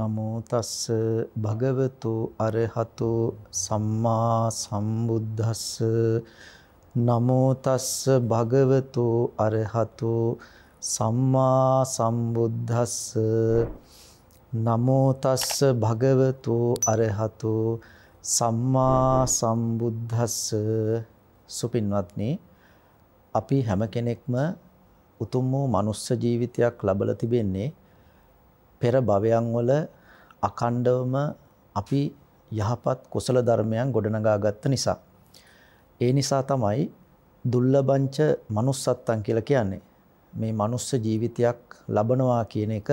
නමෝ තස්ස භගවතු අරහතු සම්මා සම්බුද්දස්ස නමෝ තස්ස භගවතු අරහතු සම්මා සම්බුද්දස්ස නමෝ තස්ස භගවතු අරහතු සම්මා සම්බුද්දස්ස සුපින්වත්නි අපි හැම කෙනෙක්ම උතුම් වූ මනුස්ස ජීවිතයක් ලබලා තිබෙන්නේ පෙර භවයන් වල අකණ්ඩවම අපි යහපත් කුසල ධර්මයන් ගොඩනගා ගත්ත නිසා. ඒ නිසා තමයි දුර්ලභංච manussත්තන් කියලා කියන්නේ. මේ මනුස්ස ජීවිතයක් ලබනවා කියන එක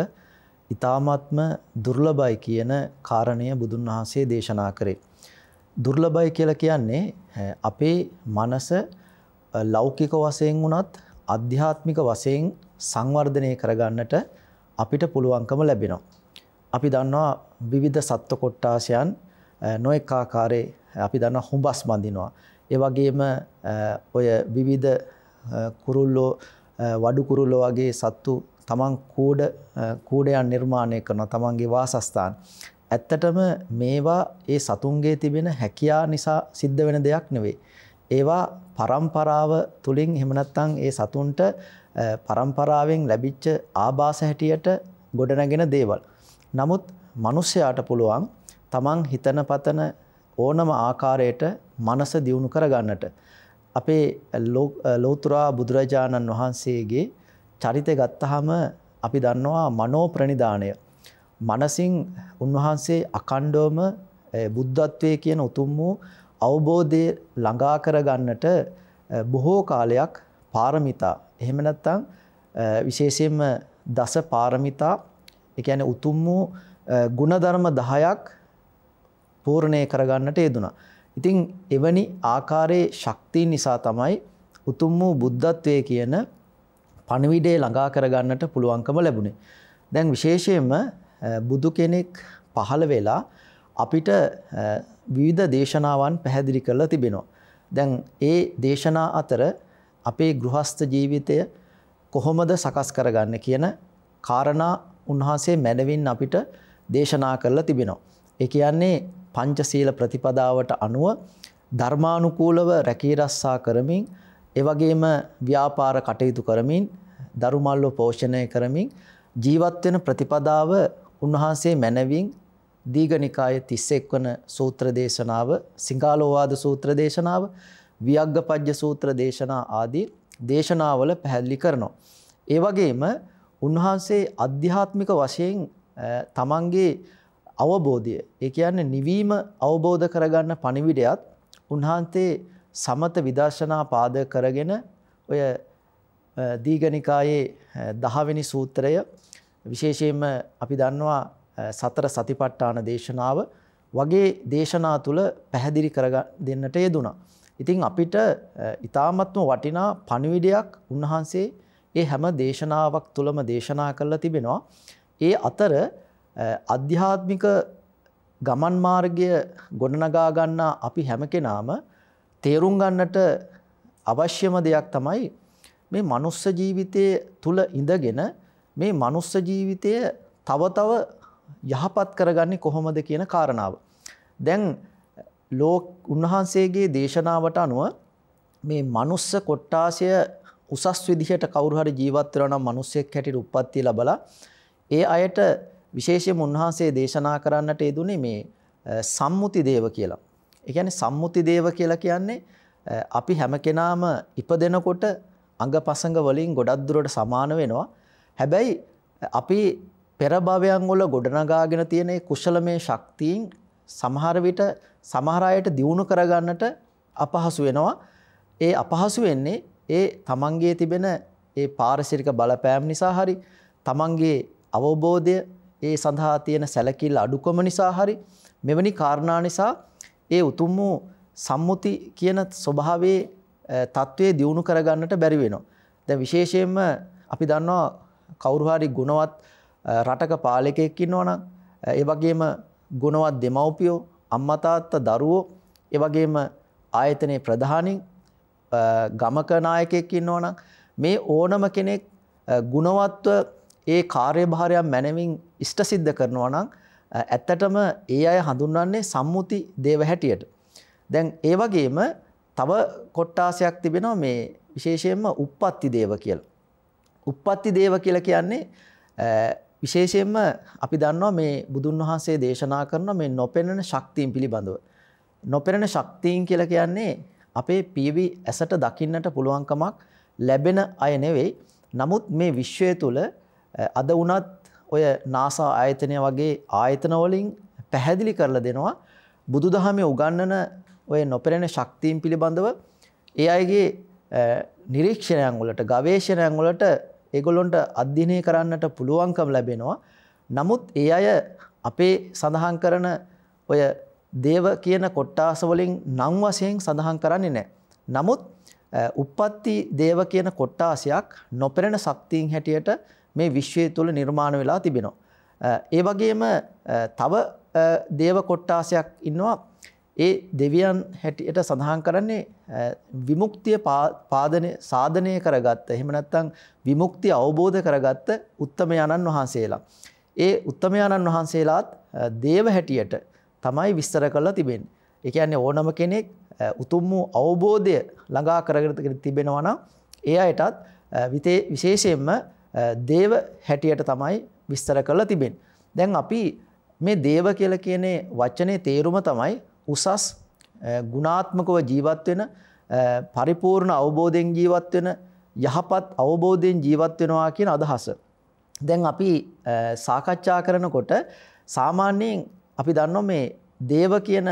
ඊ타මාත්ම දුර්ලභයි කියන කාරණය බුදුන් වහන්සේ දේශනා කරේ. දුර්ලභයි කියලා කියන්නේ අපේ මනස ලෞකික වශයෙන් වුණත් අධ්‍යාත්මික වශයෙන් සංවර්ධනය කරගන්නට අපිට පුළුවන්කම ලැබෙනවා. අපි දන්නවා විවිධ සත්ව කොට්ටාශයන් නොඑක ආකාරයේ අපි දන්නවා හුඹස් බඳිනවා. ඒ වගේම ඔය විවිධ කුරුල්ලෝ වඩු කුරුල්ලෝ වගේ සත්තු තමන් කූඩ කූඩයන් නිර්මාණය කරනවා තමන්ගේ වාසස්ථාන. ඇත්තටම මේවා ඒ සතුන්ගේ තිබෙන හැකියා නිසා සිද්ධ වෙන දෙයක් නෙවෙයි. ඒවා පරම්පරාව තුලින් එහෙම නැත්නම් ඒ සතුන්ට පරම්පරාවෙන් ලැබිච්ච ආభాස හැටියට ගොඩනැගෙන දේවල්. නමුත් මිනිසයාට පුළුවන් තමන් හිතන පතන ඕනම ආකාරයට මනස දියුණු කරගන්නට අපේ ලෝතුරා බුදුරජාණන් වහන්සේගේ චරිතය ගත්තාම අපි දන්නවා මනෝ ප්‍රනිධානය. මනසින් උන්වහන්සේ අකණ්ඩවම බුද්ධත්වයේ කියන උතුම් වූ අවබෝධය ළඟා කරගන්නට බොහෝ කාලයක් පාරමිතා එහෙම නැත්නම් විශේෂයෙන්ම දස පාරමිතා එකන උතුම් වූ ගුණධර්ම දහයක් පූර්ණය කරගන්නට යෙදුනා. ඉතිං එවැනි ආකාරයේ ශක්තිය නිසා තමයි උතුම් වූ බුද්ධත්වය කියන පණවිඩේ ළඟා කරගන්නට පුළුවන්කම ලැබුණේ. දැන් විශේෂයෙන්ම බුදු කෙනෙක් පහළ වෙලා අපිට විවිධ දේශනාවන් පැහැදිලි කරලා තිබෙනවා. දැන් ඒ දේශනා අතර අපේ ගෘහස්ත ජීවිතය කොහොමද සකස් කරගන්න කියන කාරණා උන්වහන්සේ මැනවින් අපිට දේශනා කරලා තිබෙනවා. ඒ කියන්නේ පංචශීල ප්‍රතිපදාවට අනුව ධර්මානුකූලව රැකී රස්සා කරමින් ඒ වගේම ව්‍යාපාර කටයුතු කරමින් දරුමල්ව පෝෂණය කරමින් ජීවත් වෙන ප්‍රතිපදාව උන්වහන්සේ මැනවින් දීඝනිකායේ 31 වන සූත්‍ර දේශනාව, සිඟාලෝවාද සූත්‍ර දේශනාව, වියග්ගපජ්ජ සූත්‍ර දේශනා ආදී දේශනාවල පැහැදිලි කරනවා. ඒ වගේම උන්වහන්සේ අධ්‍යාත්මික වශයෙන් තමන්ගේ අවබෝධය ඒ කියන්නේ නිවීම අවබෝධ කරගන්න පණිවිඩයත් උන්වහන්සේ සමත විදර්ශනා පාද කරගෙන ඔය දීගනිකායේ 10 වෙනි සූත්‍රය විශේෂයෙන්ම අපි දන්නවා සතර සතිපට්ඨාන දේශනාව වගේ දේශනා තුල පැහැදිලි කර දෙන්නට යෙදුනා. ඉතින් අපිට ඊ타මත්ම වටිනා පණිවිඩයක් උන්වහන්සේ ඒ හැම දේශනාවක් තුළම දේශනා කරලා තිබෙනවා. ඒ අතර අධ්‍යාත්මික ගමන් මාර්ගය ගොඩනගා ගන්නා අපි හැම කෙනාම තේරුම් ගන්නට අවශ්‍යම දෙයක් තමයි මේ මනුස්ස ජීවිතයේ තුල ඉඳගෙන මේ මනුස්ස ජීවිතය තව තව යහපත් කරගන්නේ කොහොමද කියන කාරණාව. දැන් ලෝක උන්වහන්සේගේ දේශනාවට අනුව මේ මනුස්ස කොට්ටාසය උසස් විදිහට කවුරු හරි ජීවත් වෙනවා නම් මිනිස්සෙක් හැටියට උප්පත්තිය ලැබලා ඒ අයට විශේෂයෙන්ම උන්වහන්සේ දේශනා කරන්නට යෙදුනේ මේ සම්මුති දේව කියලා. ඒ කියන්නේ සම්මුති දේව කියලා කියන්නේ අපි හැම කෙනාම ඉපදෙනකොට අඟපසඟ වලින් ගොඩක් දුරට සමාන වෙනවා. හැබැයි අපි පෙර භවයන් වල ගොඩනගාගෙන තියෙන කුසලමේ ශක්තියින් සමහර විට සමහර අයට දියුණු කරගන්නට අපහසු වෙනවා. ඒ අපහසු වෙන්නේ ඒ තමන්ගේ තිබෙන ඒ පාරිසරික බලපෑම් නිසා හරි තමන්ගේ අවබෝධය ඒ සඳහා තියෙන සැලකිල්ල අඩුකම නිසා හරි මෙවැනි කාරණා නිසා ඒ උතුම් වූ සම්මුති කියන ස්වභාවයේ తත්වයේ දියුණු කරගන්නට බැරි වෙනවා. දැන් විශේෂයෙන්ම අපි දන්නවා කවුරු හරි ගුණවත් රටක පාලකයෙක් ඉන්නවනම් ඒ වගේම ගුණවත් දෙමව්පියෝ අම්මා තාත්තා දරුවෝ ඒ වගේම ආයතනයේ ප්‍රධානීන් ගමක නායකයෙක් ඉන්නවනම් මේ ඕනම කෙනෙක් ගුණවත්ව ඒ කාර්යභාරයක් මැනවින් ඉෂ්ට සිද්ධ කරනවා නම් ඇත්තටම ඒ අය හඳුන්වන්නේ සම්මුති දේව හැටියට. දැන් ඒ වගේම තව කොට්ටාසයක් තිබෙනවා මේ විශේෂයෙන්ම uppatti දේව කියලා. uppatti දේව කියලා කියන්නේ විශේෂයෙන්ම අපි දන්නවා මේ බුදුන් වහන්සේ දේශනා කරන මේ නොපෙනෙන ශක්තියින් පිළිබඳව. නොපෙනෙන ශක්තියින් කියලා කියන්නේ අපේ පියවි ඇසට දකින්නට පුළුවන්කමක් ලැබෙන අය නෙවෙයි. නමුත් මේ විශ්වය තුළ අද වුණත් ඔය NASA ආයතනය වගේ ආයතන වලින් පැහැදිලි කරලා දෙනවා බුදුදහමේ උගන්වන ඔය නොපෙනෙන ශක්තියින් පිළිබඳව ඒ අයගේ නිරීක්ෂණයන් වලට ගවේෂණයන් වලට ඒගොල්ලොන්ට අධ්‍යයනය කරන්නට පුළුවන්කම ලැබෙනවා. නමුත් ඒ අය අපේ සඳහන් කරන ඔය දේව කියන කොට්ටාස වලින් නම් වශයෙන් සඳහන් කරන්නේ නැහැ. නමුත් උප්පත්ති දේව කියන කොට්ටාසයක් නොපෙරෙන ශක්තියින් හැටියට මේ විශ්වය තුළ නිර්මාණ වෙලා තිබෙනවා. ඒ වගේම තව දේව කොට්ටාසයක් ඉන්නවා. ඒ දෙවියන් හැටියට සඳහන් කරන්නේ විමුක්තිය පාදනය සාධනය කරගත්ත. එහෙම නැත්නම් විමුක්තිය අවබෝධ කරගත්ත උත්තමයන්න් වහන්සේලා. ඒ උත්තමයන්න් වහන්සේලාත් දේව හැටියට තමයි විස්තර කරලා තිබෙන්නේ. ඒ කියන්නේ ඕනම කෙනෙක් උතුම් වූ අවබෝධය ළඟා කරගෙන තිබෙනවා නම් ඒ අයටත් විශේෂයෙන්ම දේව හැටියට තමයි විස්තර කරලා තිබෙන්නේ. දැන් අපි මේ දේව කියලා කියන වචනේ තේරුම තමයි උසස් ගුණාත්මකව ජීවත් වෙන පරිපූර්ණ අවබෝධයෙන් ජීවත් වෙන යහපත් අවබෝධයෙන් ජීවත් වෙනවා කියන අදහස. දැන් අපි සාකච්ඡා කරනකොට සාමාන්‍යයෙන් අපි දන්නවා මේ දේව කියන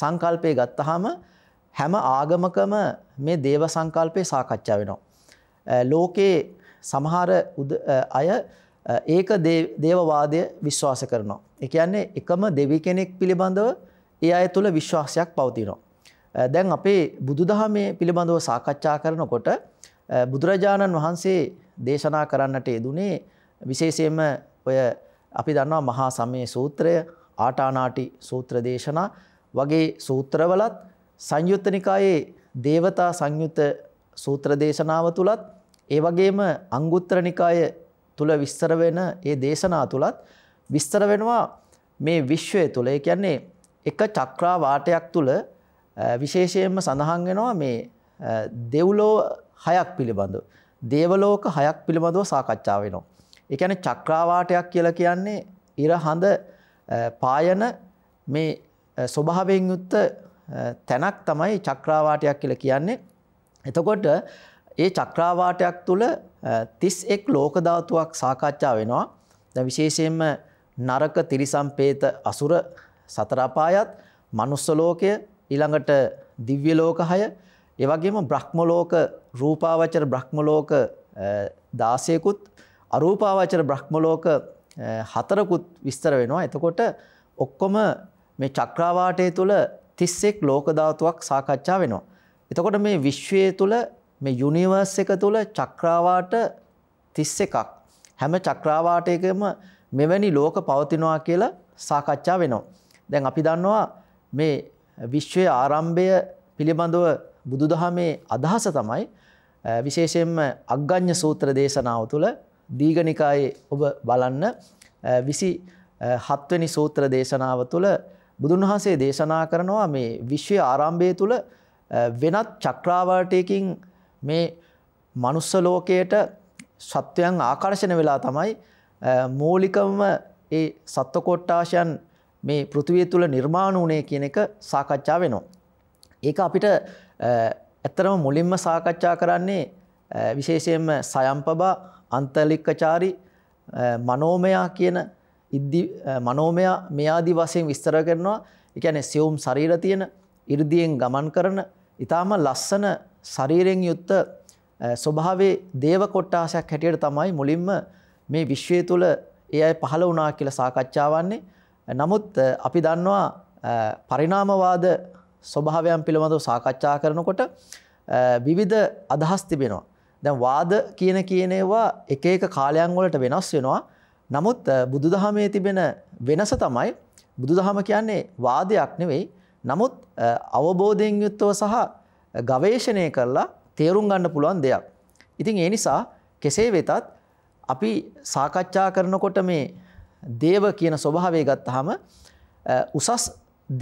සංකල්පය ගත්තාම හැම ආගමකම මේ දේව සංකල්පේ සාකච්ඡා වෙනවා. ලෝකේ සමහර අය ඒක දේවවාදය විශ්වාස කරනවා. ඒ කියන්නේ එකම දෙවි කෙනෙක් පිළිබඳව ඒ අය තුළ විශ්වාසයක් පවතිනවා. දැන් අපේ බුදුදහමේ පිළිබඳව සාකච්ඡා කරනකොට බුදුරජාණන් වහන්සේ දේශනා කරන්නට යෙදුනේ විශේෂයෙන්ම ඔය අපි දන්නවා මහා සමය සූත්‍රය ආටානාටි සූත්‍ර දේශනා වගේ සූත්‍රවලත් සංයුත්ත නිකායේ දේවතා සංයුත සූත්‍ර දේශනාව තුලත් ඒ වගේම අංගුත්තර නිකාය තුල විස්තර වෙන ඒ දේශනා තුලත් විස්තර වෙනවා මේ විශ්වය තුල ඒ කියන්නේ එක චක්‍රා වාටයක් තුල විශේෂයෙන්ම සඳහන් වෙනවා මේ දෙව්ලෝ හයක් පිළිබඳව දේවලෝක හයක් පිළිබඳව සාකච්ඡා වෙනවා. ඒ කියන්නේ චක්‍රාවාටයක් කියලා කියන්නේ ඉර හඳ පායන මේ ස්වභාවයෙන් යුක්ත තැනක් තමයි චක්‍රාවාටයක් කියලා කියන්නේ. එතකොට ඒ චක්‍රාවාටයක් තුල 31 ලෝක ධාතුවක් සාකච්ඡා වෙනවා. දැන් විශේෂයෙන්ම නරක තිරිසම්පේත අසුර සතර අපායත්, manuss ලෝකය, ඊළඟට දිව්‍ය ලෝක 6, ඒ වගේම බ්‍රහ්ම ලෝක, රූපාවචර බ්‍රහ්ම ලෝක 16කුත්, අරූපාවචර බ්‍රහ්ම ලෝක හතරකුත් විස්තර වෙනවා එතකොට ඔක්කොම මේ චක්‍රාවාටය තුළ තිස්සෙක් ලෝකධාතුවක් සාකච්ඡා වෙනවා. එතකොට මේ විශ්වය තුළ මේ යුනිවර්ස් එක තුළ චක්‍රාවාට තිස්ස එකක් හැම චක්‍රාවාටයකම මෙවැනි ලෝක පවතිනවා කියලා සාකච්ඡා වෙනවා. දැන් අපි දන්නවා මේ විශ්වය ආරම්භය පිළිබඳව බුදුදහමේ අදහස තමයි විශේෂයෙන්ම අග්ගඥ සූත්‍ර දේශනාව තුළ දීගනිකායේ ඔබ බලන්න විසි හත්වනි සූත්‍ර දේශනාව තුළ බුදුන් වහන්සේ දේශනා කරනවා මේ විශ්වය ආරම්භය තුළ වෙනත් චක්‍රාවාටයකින් මේ මනුස්ස ලෝකයට සත්වයන් ආකර්ශණ වෙලා තමයි මූලිකවම ඒ සත්ව කොට්ටාශයන් මේ පෘතිවිය තුළ නිර්මාණ වනේ කියන එක සාකච්ඡා වෙනවා. ඒක අපිට ඇත්තරම මුලින්ම සාකච්ඡා කරන්නේ විශේෂයෙන්ම සයම්පබා අන්තලික්කචාරි මනෝමයා කියන ඉද්දි මනෝමයා මෙයාදි වශයෙන් විස්තර කරනවා. ඒ කියන්නේ සියුම් ශරීර තියෙන, 이르දියෙන් ගමන් කරන, ඊටාම ලස්සන ශරීරයෙන් යුක්ත ස්වභාවයේ දේව කොටාසයක් හැටියට තමයි මුලින්ම මේ විශ්වය තුල ඒ අය පහළ වුණා කියලා සාකච්ඡා වන්නේ. නමුත් අපි දන්නවා පරිණාමවාද ස්වභාවයන් පිළිබඳව සාකච්ඡා කරනකොට විවිධ අදහස් තිබෙනවා. දැන් වාද කියන කියනවා එක එක කාලයන් වලට වෙනස් වෙනවා. නමුත් බුදුදහමේ තිබෙන වෙනස තමයි බුදුදහම කියන්නේ වාදයක් නෙවෙයි. නමුත් අවබෝධයෙන් යුක්තව සහ ගවේෂණය කරලා තේරුම් ගන්න පුළුවන් දෙයක්. ඉතින් ඒ නිසා කෙසේ වෙතත් අපි සාකච්ඡා කරනකොට මේ දේව කියන ස්වභාවය ගත්තාම උසස්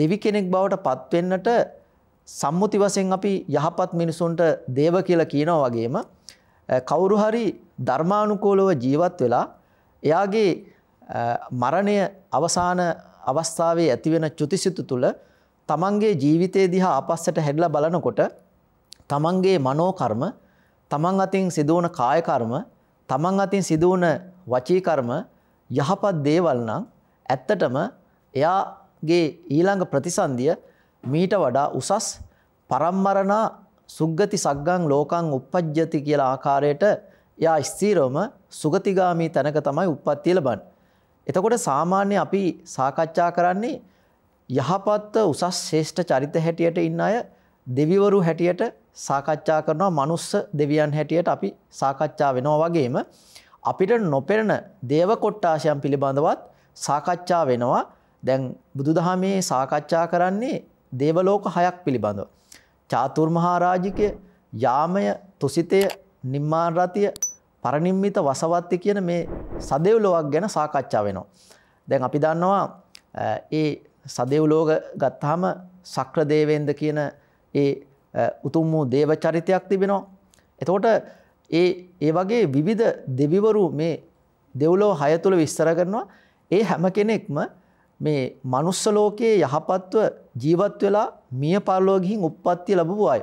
දෙවි කෙනෙක් බවට පත්වෙන්නට සම්මුති වශයෙන් අපි යහපත් මිනිසුන්ට දේව කියලා කියනවා වගේම කවුරු හරි ධර්මානුකූලව ජීවත් වෙලා එයාගේ මරණය අවසාන අවස්ථාවේ ඇතිවෙන චුතිසිතු තුළ තමන්ගේ ජීවිතය දිහා අපස්සට හැඩලා බලනකොට තමන්ගේ මනෝකර්ම තමන් අතින් සිදුවන කායකර්ම තමන් අතින් සිදුවන වචීකර්ම යහපත් දේවල් නම් ඇත්තටම එයාගේ ඊළඟ ප්‍රතිසන්දිය මීට වඩා උසස් පරම්මරණා සුග්ගති සග්ගං ලෝකං uppajjati කියලා ආකාරයට එයා ස්ථීරවම සුගතිගාමී තැනක තමයි උප්පත්තිය ලබන්නේ. එතකොට සාමාන්‍ය අපි සාකච්ඡා කරන්නේ යහපත් උසස් ශ්‍රේෂ්ඨ චරිත හැටියට ඉන්න අය දෙවිවරු හැටියට සාකච්ඡා කරනවා මනුස්ස දෙවියන් හැටියට අපි සාකච්ඡා වෙනවා වගේම අපිට නොපෙනෙන දේව කොට්ටාශයන් පිළිබඳවත් සාකච්ඡා වෙනවා. දැන් බුදුදහමේ සාකච්ඡා කරන්නේ දේවලෝක හයක් පිළිබඳව. චාතුර්මහාරාජිකය යාමය තුසිතය නිම්මාරතිය පරනිම්මිත වසවත්්‍ය කියන මේ සදෙව්ලොවක් ගැන සාකච්ඡා වෙනවා. දැන් අපි දන්නවා ඒ සදෙව්ලෝක ගත්තාම සක්‍රදේවෙන්ද කියන ඒ උතුම් වූ දේව චරිතයක් තිබෙනවා. එතකොට ඒ ඒ වගේ විවිධ දෙවිවරු මේ දෙව්ලෝ හය තුළ විස්තර කරනවා ඒ හැම කෙනෙක්ම මේ manuss ලෝකයේ යහපත්ව ජීවත් වෙලා මිය පරලෝ ගිහින් උප්පත්ති ලැබුව අය.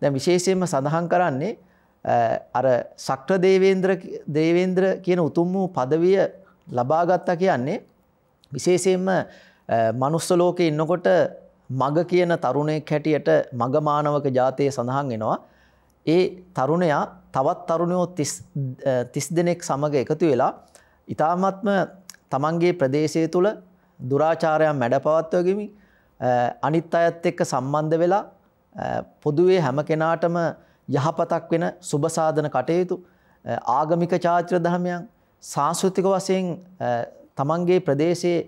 දැන් විශේෂයෙන්ම සඳහන් කරන්නේ අර සක්‍ර දේවේන්ද්‍ර දේවේන්ද්‍ර කියන උතුම් වූ পদවිය ලබාගත්තා කියන්නේ විශේෂයෙන්ම manuss ලෝකේ ඉන්නකොට මග කියන තරුණයෙක් හැටියට මග මානවක જાතයේ සඳහන් වෙනවා. ඒ තරුණයා තවත් තරුණයෝ 30 දෙනෙක් සමග එකතු වෙලා ඊ타ත්ම තමන්ගේ ප්‍රදේශය තුල දුරාචාරයන් මැඩ පවත්වගමින් අනිත් අයත් එක්ක සම්බන්ධ වෙලා පොදුවේ හැම කෙනාටම යහපතක් වෙන සුබසාධන කටයුතු ආගමික චාත්‍ර දහමයන් සංස්කෘතික වශයෙන් තමන්ගේ ප්‍රදේශයේ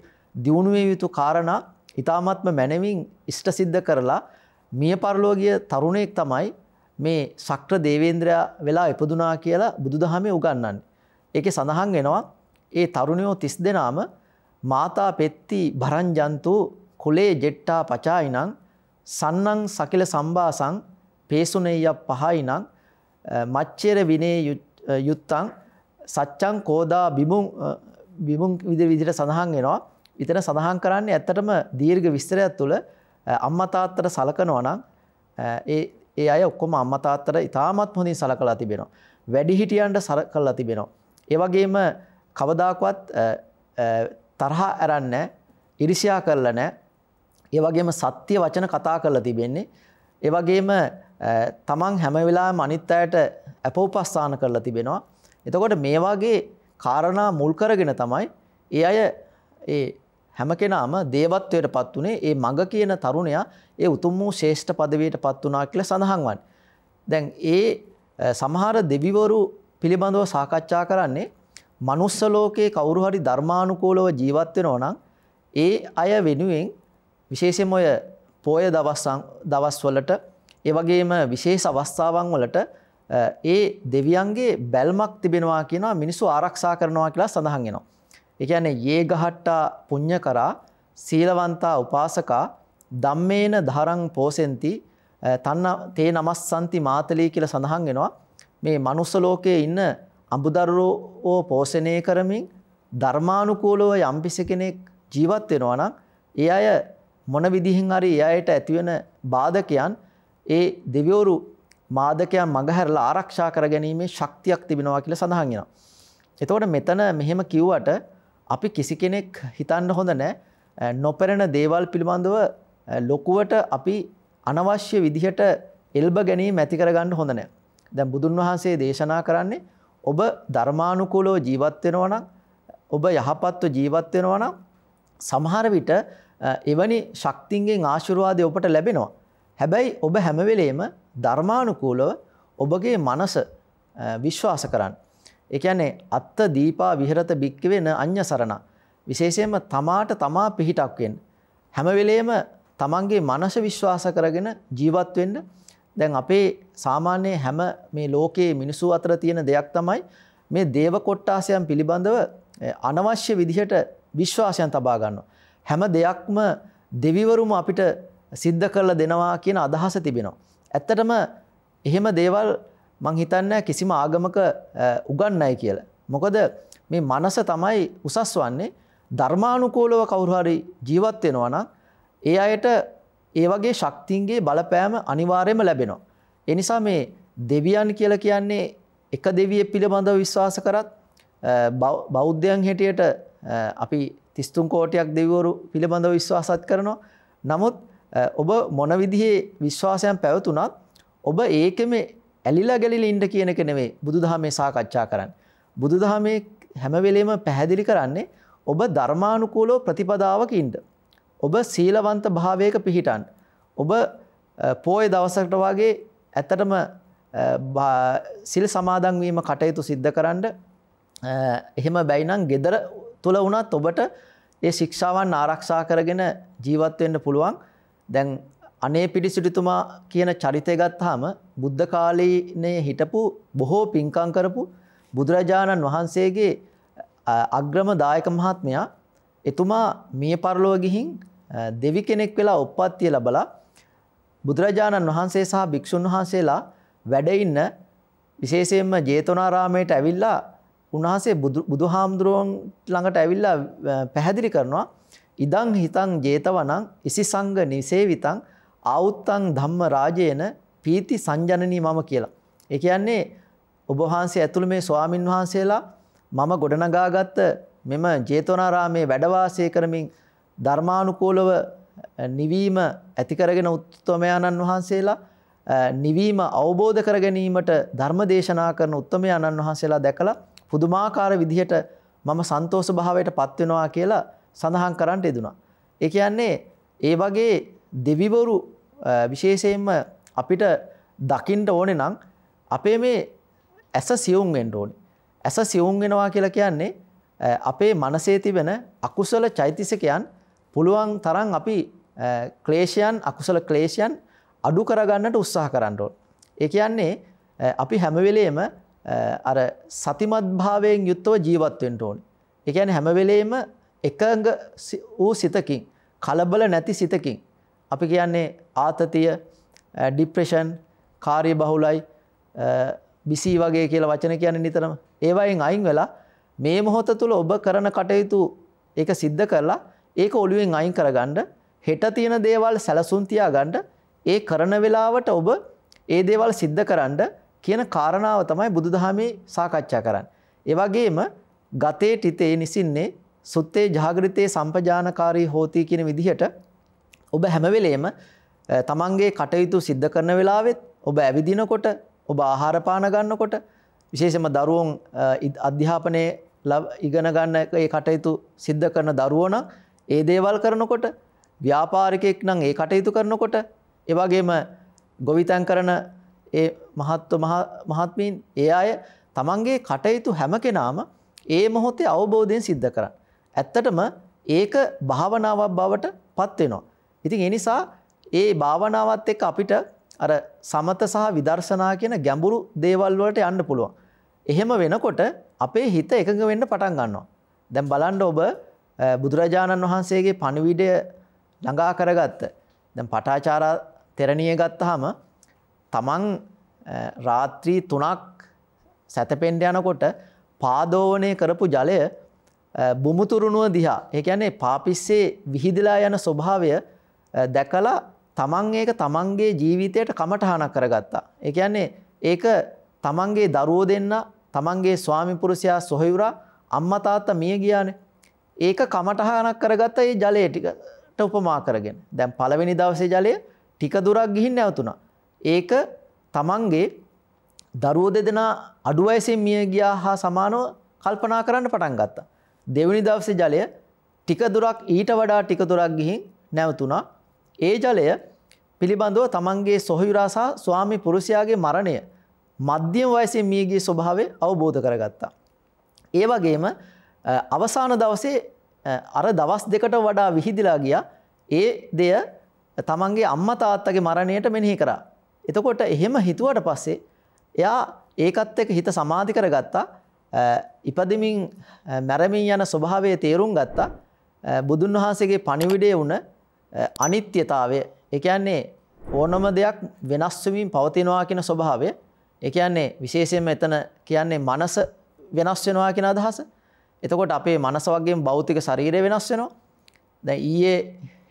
දියුණුවේ යුතු කාරණා ඉතාමත්ම මැනවින් ඉෂ්ට සිද්ධ කරලා මිය පරලෝගිය තරුණයෙක් තමයි මේ සක්‍ර දේවේන්ද්‍රයා වෙලා ඉපදුනා කියලා බුදුදහමේ උගන්වන්නේ. ඒකේ සඳහන් වෙනවා ඒ තරුණයෝ 30 දෙනාම මාතා පෙත්ති භරංජන්තු කුලේ ජෙට්ටා පචායිනං සන්නං සකිල සම්බාසං පේසුනෙය පහයිනං මච්චර විනේ යුත්තං සච්චං කෝදා බිබුන් බිබුන් විද විදිට සඳහන් වෙනවා විතන සඳහන් කරන්නේ ඇත්තටම දීර්ඝ විස්තරයක් තුළ අම්මතාත්තට සලකනවා නම් ඒ ඒ අය ඔක්කොම අම්මතාත්තට ඉතාමත් හොඳින් සලකලා තිබෙනවා වැඩිහිටියන්ට සලකලා තිබෙනවා ඒ වගේම කවදාකවත් තරහා ඇරන්න ඉරිසියා කරලා නෑ. ඒ වගේම සත්‍ය වචන කතා කරලා තිබෙන්නේ. ඒ වගේම තමන් හැම වෙලාවෙම අනිත් අයට අපෝපස්ථාන කරලා තිබෙනවා. එතකොට මේ වගේ කාරණා මුල් කරගෙන තමයි ඒ අය ඒ හැම කෙනාම දේවත්වයට පත් වුණේ ඒ මඟ කියන තරුණයා ඒ උතුම් වූ ශ්‍රේෂ්ඨ পদවියට පත් වුණා කියලා සඳහන් වන්නේ. දැන් ඒ සමහර දෙවිවරු පිළිබඳව සාකච්ඡා කරන්නේ මනුස්ස ලෝකයේ කවුරු හරි ධර්මානුකූලව ජීවත් වෙනවා නම් ඒ අය වෙනුවෙන් විශේෂයෙන්ම ඔය පෝය දවස් දවස් වලට ඒ වගේම විශේෂ අවස්ථාවන් වලට ඒ දෙවියන්ගේ බැල්මක් තිබෙනවා කියනවා මිනිස්සු ආරක්ෂා කරනවා කියලා සඳහන් වෙනවා. ඒ කියන්නේ යේ ගහට්ටා පුඤ්ඤ කරා සීලවන්තා උපාසකා ධම්මේන ධරං පෝසෙන්ති තන්න තේ නමස්සන්ති මාතලී කියලා සඳහන් වෙනවා. මේ manuss ලෝකයේ ඉන්න අඹදරුවෝ පෝෂණය කරමින් ධර්මානුකූලව යම්පිසි කෙනෙක් ජීවත් වෙනවා නම් ඒ අය මොන විදිහින් හරි ඒ අයට ඇතිවෙන බාධකයන් ඒ දෙවිවරු මාදකයන් මගහැරලා ආරක්ෂා කර ගැනීමේ ශක්තියක් තිබෙනවා කියලා සඳහන් වෙනවා. එතකොට මෙතන මෙහෙම කිව්වට අපි කිසි කෙනෙක් හිතන්න හොඳ නැහැ නොපෙරෙන දේවල් පිළිබඳව ලොකුවට අපි අනවශ්‍ය විදිහට එල්බ ගැනීම ඇති කරගන්න හොඳ නැහැ. දැන් බුදුන් වහන්සේ දේශනා කරන්නේ ඔබ ධර්මානුකූලව ජීවත් වෙනවා නම් ඔබ යහපත්ව ජීවත් වෙනවා නම් සමහර විට එවැනි ශක්තින්ගෙන් ආශිර්වාදය ඔබට ලැබෙනවා. හැබැයි ඔබ හැම වෙලේම ධර්මානුකූලව ඔබගේ මනස විශ්වාස කරන්න. ඒ කියන්නේ අත්ත දීපා විහෙරත බික්කවෙන අඤ්ඤ සරණ. විශේෂයෙන්ම තමාට තමා පිහිටක් වෙන්න. හැම වෙලේම තමන්ගේ මනස විශ්වාස කරගෙන ජීවත් වෙන්න දැන් අපේ සාමාන්‍ය හැම මේ ලෝකයේ මිනිසු අතර තියෙන දෙයක් තමයි මේ දේව කොට්ටාසයන් පිළිබඳව අනවශ්‍ය විදිහට විශ්වාසයන් තබා ගන්නවා. හැම දෙයක්ම දෙවිවරුම අපිට සිද්ධ කරලා දෙනවා කියන අදහස තිබෙනවා. ඇත්තටම එහෙම දේවල් මං හිතන්නේ කිසිම ආගමක උගන්වයි කියලා. මොකද මේ මනස තමයි උසස් වන්නේ ධර්මානුකූලව කවුරු හරි ජීවත් වෙනවා නම් ඒ අයට ඒ වගේ ශක්තින්ගේ බලපෑම අනිවාර්යයෙන්ම ලැබෙනවා. ඒ නිසා මේ දෙවියන් කියලා කියන්නේ එක දෙවියෙක් පිළිබඳව විශ්වාස කරත් බෞද්ධයන් හැටියට අපි 33 කෝටියක් දෙවිවරු පිළිබඳව විශ්වාසත් කරනවා. නමුත් ඔබ මොන විදිහේ විශ්වාසයන් පැවතුනත් ඔබ ඒකෙම ඇලිලා ගැලිලා ඉන්න කියන එක නෙමෙයි බුදුදහමේ සාකච්ඡා කරන්නේ. බුදුදහමේ හැම වෙලෙම පැහැදිලි කරන්නේ ඔබ ධර්මානුකූලව ප්‍රතිපදාවක ඉන්න. ඔබ සීලවන්ත භාවයක පිහිටන්. ඔබ පෝය දවසකට වගේ ඇත්තටම සිල් සමාදන්වීම කටයුතු සිද්ධ කරන්න එහෙම බැයිනම් ගෙදර තුළ වුණත් ඔබට ඒ ශික්ෂාවන් ආරක්ෂා කරගෙන ජීවත්වෙන්න පුළුවන් දැන් අනේ පිඩිසිටිතුමා කියන චරිතය ගත්තාම බුද්ධ කාලීනය හිටපු බොහෝ පින්කං කරපු බුදුරජාණන් වහන්සේගේ අග්‍රම දායක මහත්මයා එතුමා මිය පරලොව ගිහින් දෙවි කෙනෙක් වෙලා උප්පත්තිය ලැබලා බුදුරජාණන් වහන්සේ සහ භික්ෂුන් වහන්සේලා වැඩ ඉන්න විශේෂයෙන්ම ජේතවනාරාමයට ඇවිල්ලා උන්වහන්සේ බුදුහාමුදුරුවන් ළඟට ඇවිල්ලා පැහැදිලි කරනවා ඉදං හිතං ජේතවනං ඉසිසංග නිසේවිතං ආවුත්තං ධම්ම රාජේන පීති සංජනනී මම කියලා. ඒ කියන්නේ ඔබ වහන්සේ ඇතුළු මේ ස්වාමින් වහන්සේලා මම ගොඩනගාගත්ත මෙම ජේතවනාරාමේ වැඩවාසය කරමින් ධර්මානුකූලව නිවීම ඇති කරගෙන උත්තමයාණන් වහන්සේලා නිවීම අවබෝධ කර ගැනීමට ධර්ම දේශනා කරන උත්තමයාණන් වහන්සේලා දැකලා පුදුමාකාර විදිහට මම සන්තෝෂ භාවයට පත් වෙනවා කියලා සඳහන් කරන්නට යෙදුනා. ඒ කියන්නේ ඒ වගේ දෙවිවරු විශේෂයෙන්ම අපිට දකින්න ඕනේ නම් අපේ මේ ඇස සියුම් වෙන්න ඕනේ. ඇස සියුම් වෙනවා කියලා කියන්නේ අපේ මනසේ තිබෙන අකුසල චෛතසිකයන් පුළුවන් තරම් අපි ක්ලේශයන් අකුසල ක්ලේශයන් අඩු කරගන්නට උත්සාහ කරන්න ඕන. ඒ කියන්නේ අපි හැම වෙලේම අර සතිමත් භාවයෙන් යුක්තව ජීවත් වෙන්න ඕන. ඒ කියන්නේ හැම වෙලේම එකඟ වූ සිතකින්, කලබල නැති සිතකින් අපි කියන්නේ ආතතිය, ડિප්‍රෙෂන්, කාර්ය බහුලයි, බිසි වගේ කියලා වචන කියන්නේ නිතරම. ඒවයින් අයින් වෙලා මේ මොහොත තුළ ඔබ කරන කටයුතු ඒක සිද්ධ කරලා ඒක ඔළුවෙන් අයින් කරගන්න හෙට තියෙන දේවල් සැලසුම් තියාගන්න ඒ කරන වෙලාවට ඔබ ඒ දේවල් සිද්ධ කරන්න කියන කාරණාව තමයි බුදුදහමේ සාකච්ඡා කරන්නේ. ඒ වගේම ගතේ තිතේ නිසින්නේ සුත්තේ ජාගරිතේ සම්පජානකාරී හෝති කියන විදිහට ඔබ හැම වෙලේම තමන්ගේ කටයුතු සිද්ධ කරන වෙලාවෙත් ඔබ ඇවිදිනකොට ඔබ ආහාර පාන ගන්නකොට විශේෂම දරුවොන් අධ්‍යාපනයේ ඉගෙන ගන්න ඒ කටයුතු සිද්ධ කරන දරුවන ඒ දේවල් කරනකොට ව්‍යාපාරිකයෙක් නම් ඒ කටයුතු කරනකොට ඒ වගේම ගොවිතැන් කරන ඒ මහත්ව මහත්මීන් ඒ අය තමන්ගේ කටයුතු හැම කෙනාම ඒ මොහොතේ අවබෝධයෙන් සිද්ධ කරන්න. ඇත්තටම ඒක භාවනාවක් බවට පත් වෙනවා. ඉතින් ඒ නිසා ඒ භාවනාවත් එක්ක අපිට අර සමත සහ විදර්ශනා කියන ගැඹුරු දේවල් වලට යන්න පුළුවන්. එහෙම වෙනකොට අපේ හිත එකඟ වෙන්න පටන් ගන්නවා. දැන් බලන්න ඔබ බුදුරජාණන් වහන්සේගේ පණිවිඩය ළඟා කරගත්ත. දැන් පටාචාරා තෙරණිය ගත්තාම තමන් රාත්‍රී 3ක් සැතපෙන්න යනකොට පාදෝවණය කරපු ජලය බුමුතුරුණුව දිහා ඒ කියන්නේ පාපිස්සේ විහිදලා යන ස්වභාවය දැකලා තමන් ඒක තමන්ගේ ජීවිතයට කමටහනක් කරගත්තා. ඒ කියන්නේ ඒක තමන්ගේ දරුවෝ දෙන්න තමන්ගේ ස්වාමි පුරුෂයා සොහයුරා අම්මා තාත්තා මිය ගියානේ. ඒක කමටහනක් කරගත්ත ඒ ජලය ටිකට උපමා කරගෙන. දැන් පළවෙනි දවසේ ජලය ටික දුරක් ගිහින් නැවතුණා. ඒක තමන්ගේ දරුවෝ දෙදෙනා අඩු වයසින් මිය ගියා හා සමානව කල්පනා කරන්න පටන් ගත්තා. දෙවෙනි දවසේ ජලය ටික දුරක් ඊට වඩා ටික දුරක් ගිහින් නැවතුණා. ඒ ජලය පිළිබඳව තමන්ගේ සොහයුරා සහ ස්වාමි පුරුෂයාගේ මරණය මධ්‍යම වයසේ මියගේ ස්වභාවය අවබෝධ කරගත්තා. ඒ වගේම අවසාන දවසේ අර දවස් දෙකට වඩා විහිදිලා ගියා ඒ දෙය තමන්ගේ අම්මා තාත්තගේ මරණයට මෙනෙහි කරා. එතකොට එහෙම හිතුවට පස්සේ එයා ඒකත් එක්ක හිත සමාධි කරගත්තා. ඉපදෙමින් මැරෙමින් යන ස්වභාවය තේරුම් ගත්තා. බුදුන් වහන්සේගේ පණිවිඩය වුණ අනිත්‍යතාවය. ඒ කියන්නේ ඕනම දෙයක් වෙනස් වෙමින් පවතිනවා කියන ස්වභාවය ඒ කියන්නේ විශේෂයෙන්ම එතන කියන්නේ මනස වෙනස් වෙනවා කියන අදහස. එතකොට අපේ මනස වගේම භෞතික ශරීරය වෙනස් වෙනවා. දැන් ඊයේ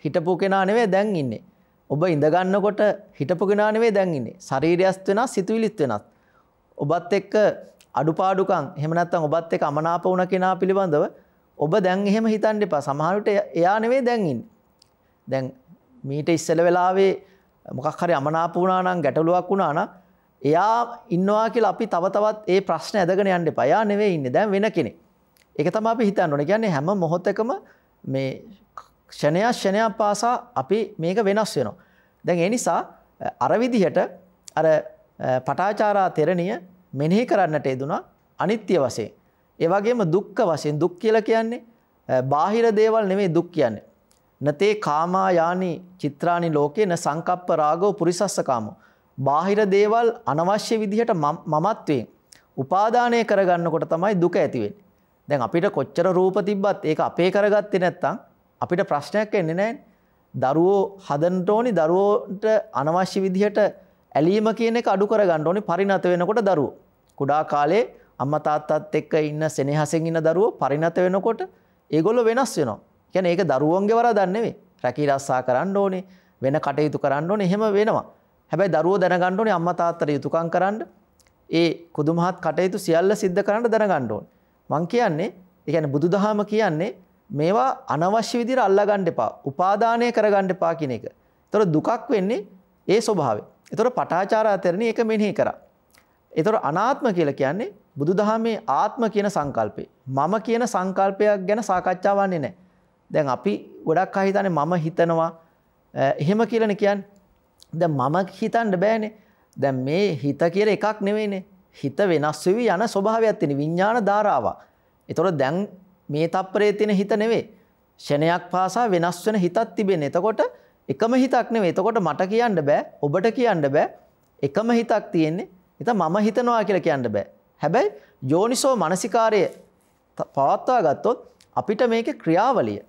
හිටපු කෙනා නෙවෙයි දැන් ඉන්නේ. ඔබ ඉඳ ගන්නකොට හිටපු කෙනා නෙවෙයි දැන් ඉන්නේ. ශරීරයත් වෙනස්, සිතුවිලිත් වෙනස්. ඔබත් එක්ක අඩුපාඩුකම් එහෙම නැත්නම් ඔබත් එක්ක අමනාප වුණ කෙනා පිළිබඳව ඔබ දැන් එහෙම හිතන්න එපා. සමහර විට එයා නෙවෙයි දැන් ඉන්නේ. දැන් මීට ඉස්සෙල් වෙලාවේ මොකක් හරි අමනාප වුණා නම් ගැටලුවක් වුණා නම් එයා ඉන්නවා කියලා අපි තව තවත් ඒ ප්‍රශ්න ඇදගෙන යන්න එපා. යා නෙවෙයි ඉන්නේ. දැන් වෙන කෙනෙක්. ඒක තමයි අපි හිතන්න ඕනේ. කියන්නේ හැම මොහොතකම මේ ක්ෂණය ක්ෂණය පාසා අපි මේක වෙනස් වෙනවා. දැන් ඒ නිසා අර විදිහට අර පටාචාරා තෙරණිය මෙනෙහි කරන්නට යෙදුනා අනිත්‍ය වශයෙන්. ඒ වගේම දුක්ඛ වශයෙන් දුක් කියලා කියන්නේ බාහිර දේවල් නෙවෙයි දුක් කියන්නේ. නතේ කාමා යානි චිත්‍රානි ලෝකේන සංකප්ප රාගෝ පුරිසස්ස කාමෝ බාහිර දේවල් අනවශ්‍ය විදිහට මමත්වයෙන් උපාදානය කරගන්නකොට තමයි දුක ඇති වෙන්නේ. දැන් අපිට කොච්චර රූප තිබ්බත් ඒක අපේ කරගත්තේ නැත්තම් අපිට ප්‍රශ්නයක් වෙන්නේ නැහැ. දරුවෝ හදන්න ඕනි දරුවෝට අනවශ්‍ය විදිහට ඇලීම කියන එක අඩු කරගන්න ඕනි පරිණත වෙනකොට දරුවෝ. කුඩා කාලේ අම්මා තාත්තත් එක්ක ඉන්න සෙනෙහසෙන් ඉන්න දරුවෝ පරිණත වෙනකොට ඒගොල්ලෝ වෙනස් වෙනවා. කියන්නේ ඒක දරුවන්ගේ වරදක් නෙවෙයි. රැකී රස්සා කරන්න ඕනේ, වෙන කටයුතු කරන්න ඕනේ, එහෙම වෙනවා. හැබැයි දරුවෝ දැනගන්න ඕනේ අම්මා තාත්තට යුතුයකම් කරන්න ඒ කුදුමහත් කටයුතු සියල්ල සිද්ධ කරන්න දැනගන්න ඕනේ. මං කියන්නේ ඒ කියන්නේ බුදුදහම කියන්නේ මේවා අනවශ්‍ය විදිහට අල්ලා ගන්න එපා. උපාදානය කර ගන්න එපා කියන එක. ඒතර දුකක් වෙන්නේ ඒ ස්වභාවය. ඒතර පටාචාර අතරණි ඒක මෙනෙහි කරා. ඒතර අනාත්ම කියලා කියන්නේ බුදුදහමේ ආත්ම කියන සංකල්පේ. මම කියන සංකල්පයක් ගැන සාකච්ඡා වන්නේ නැහැ. දැන් අපි ගොඩක් අය හිතන්නේ මම හිතනවා එහෙම කියලානේ කියන්නේ. ද මම හිතන්ඩ බෑනේ දැන් මේ හිත කියර එකක් නෙවෙයිනේ හිත වෙනස්වවී යන ස්වභාවයක් තින විඤ්ඥාන ධාරාව. එතොට දැන් මේ තප්පරේ තින හිත නෙවේ ෂණයක් පාසා වෙනස් වන හිතත් තිබෙන එතකොට එකම හිතක් නෙවේ එතකොට මට කියන්න බෑ ඔබට කියන්න බෑ එකම හිතක් තියෙන්නේ එත මම හිතනවා කියලා කියන්න බෑ. හැබැයි යෝනිසෝ මනසිකාරය පවත්වා ගත්තොත් අපිට මේක ක්‍රියාවලිය.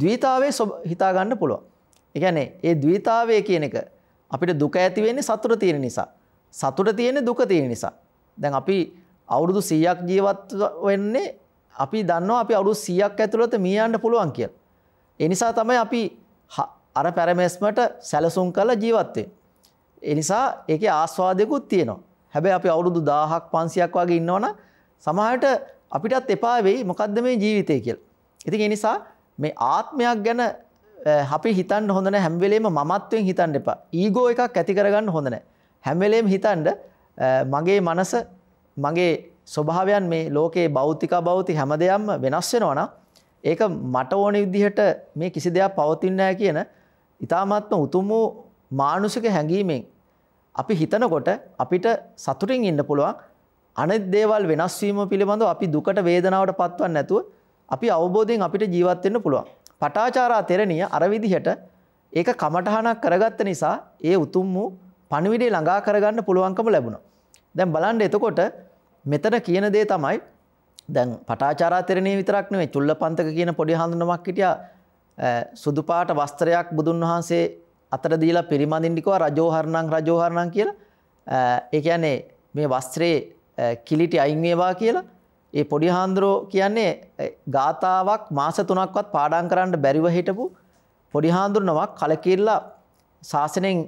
දීතාවේ හිතාගන්න පුළුවන්. එකැනේ ඒ දීතාවය කියන එක අපිට දුක ඇති වෙන්නේ සතුට තියෙන නිසා. සතුට තියෙන්නේ දුක තියෙන නිසා. දැන් අපි අවුරුදු 100ක් ජීවත් වෙන්නේ අපි දන්නවා අපි අවුරුදු 100ක් ඇතුළත මිය යන්න පුළුවන් කියලා. ඒ නිසා තමයි අපි අර පැරමෙස්මට සැලසුම් කරලා ජීවත් වෙන්නේ. ඒ නිසා ඒකේ ආස්වාදයකුත් තියෙනවා. හැබැයි අපි අවුරුදු 1000ක් 500ක් වගේ ඉන්නවනම් සමහරට අපිටත් එපා වෙයි මොකද්ද මේ ජීවිතය කියලා. ඉතින් ඒ නිසා මේ ආත්මයක් ගැන අපි හිතන්න හොඳන හැම්වෙලේම මමත්වෙන් හිතන්න එපා ඊගෝ එකක් ඇති කරගන්න හොඳන හැම්වෙලේම් හිතන්ඩ මගේ මනස මගේ ස්වභාවයන් මේ ලෝකයේ බෞතික බෞති හැම දෙයක්ම වෙනස් වෙනවන ඒක මට ඕන විදිහට මේ කිසි දෙයක් පවතින්නෑ කියන ඉතාමත්ම උතුම් වූ මානුසික හැඟීමෙන් අපි හිතනකොට අපිට සතුටින් ඉන්න පුළුවන් අනෙත් දේවල් වෙනස්වීම පිළිබඳව අපි දුකට වේදනාවට පත්වන්න නැතුව අපි අවබෝධයෙන් අපිට ජීවත් වෙන්න පුළුවන් පටාචාරා තෙරණිය අර විදිහට ඒක කමටහනක් කරගත්ත නිසා ඒ උතුම් වූ පණිවිඩේ ළඟා කරගන්න පුළුවන්කම ලැබුණා. දැන් බලන්න එතකොට මෙතන කියන දේ තමයි දැන් පටාචාරා තෙරණිය විතරක් නෙවෙයි චුල්ලපන්තක කියන පොඩි හඳුනමක් හිටියා සුදු පාට වස්ත්‍රයක් බුදුන් වහන්සේ අතට දීලා පිරිමදින්න කිව්වා රජෝහරණං රජෝහරණං කියලා. ඒ කියන්නේ මේ වස්ත්‍රයේ කිලිටි අයින් වේවා කියලා ඒ පොඩි හාන්දුරෝ කියන්නේ ගාතාවක් මාස තුනක්වත් පාඩම් කරන්න බැරිව හිටපු පොඩි හාන්දුරනමක් කලකිරලා ශාසනයෙන්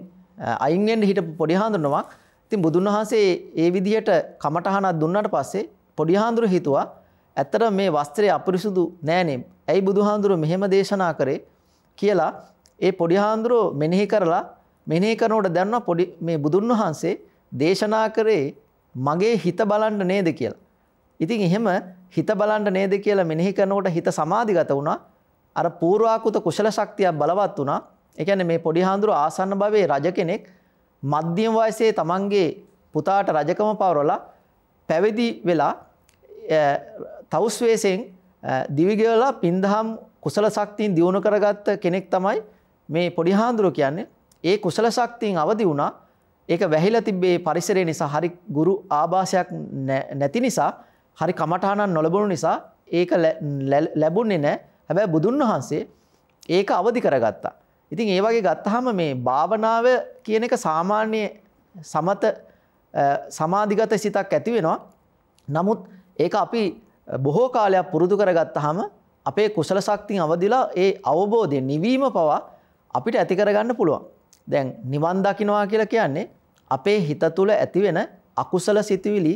අයින් වෙන්න හිටපු පොඩි හාන්දුරනමක්. ඉතින් බුදුන් වහන්සේ ඒ විදිහට කමටහනක් දුන්නාට පස්සේ පොඩි හාන්දුර හිතුවා ඇත්තට මේ වස්ත්‍රය අපිරිසුදු නෑනේ. ඇයි බුදුහාඳුරෝ මෙහෙම දේශනා කරේ කියලා ඒ පොඩි හාන්දුරෝ මෙනෙහි කරලා මෙනෙහි කරනකොට දැනුණා පොඩි මේ බුදුන් වහන්සේ දේශනා කරේ මගේ හිත බලන්න නේද කියලා. ඉතින් එහෙම හිත බලන්න නේද කියලා මෙනෙහි කරනකොට හිත සමාධිගත වුණා. අර පූර්වාකුත කුසල ශක්තියක් බලවත් වුණා. ඒ කියන්නේ මේ පොඩි හාඳුරු ආසන්න භවයේ රජ කෙනෙක් මධ්‍යම වයසේ තමන්ගේ පුතාට රජකම පවරලා පැවිදි වෙලා තවුස් වේසෙන් දිවිගෙවලා පින්දහම් කුසල ශක්තියින් දියුණු කරගත්ත කෙනෙක් තමයි මේ පොඩි හාඳුරු කියන්නේ. ඒ කුසල ශක්තියින් අවදි වුණා. ඒක වැහිලා තිබ්බේ පරිසරය නිසා හරි ගුරු ආభాසයක් නැති නිසා හරි කමටහනන් නොලබුණු නිසා ඒක ලැබුන්නේ නෑ හැබැයි බුදුන් වහන්සේ ඒක අවදි කරගත්තා. ඉතින් ඒ වගේ ගත්තහම මේ භාවනාව කියන එක සාමාන්‍ය සමත සමාධිගත සිතක් ඇති වෙනවා. නමුත් ඒක අපි බොහෝ කාලයක් පුරුදු කරගත්තහම අපේ කුසල ශක්තිය අවදිලා ඒ අවබෝධය නිවීම පවා අපිට ඇති කරගන්න පුළුවන්. දැන් නිවන් දකින්නවා කියලා කියන්නේ අපේ හිත තුළ ඇතිවෙන අකුසල සිතුවිලි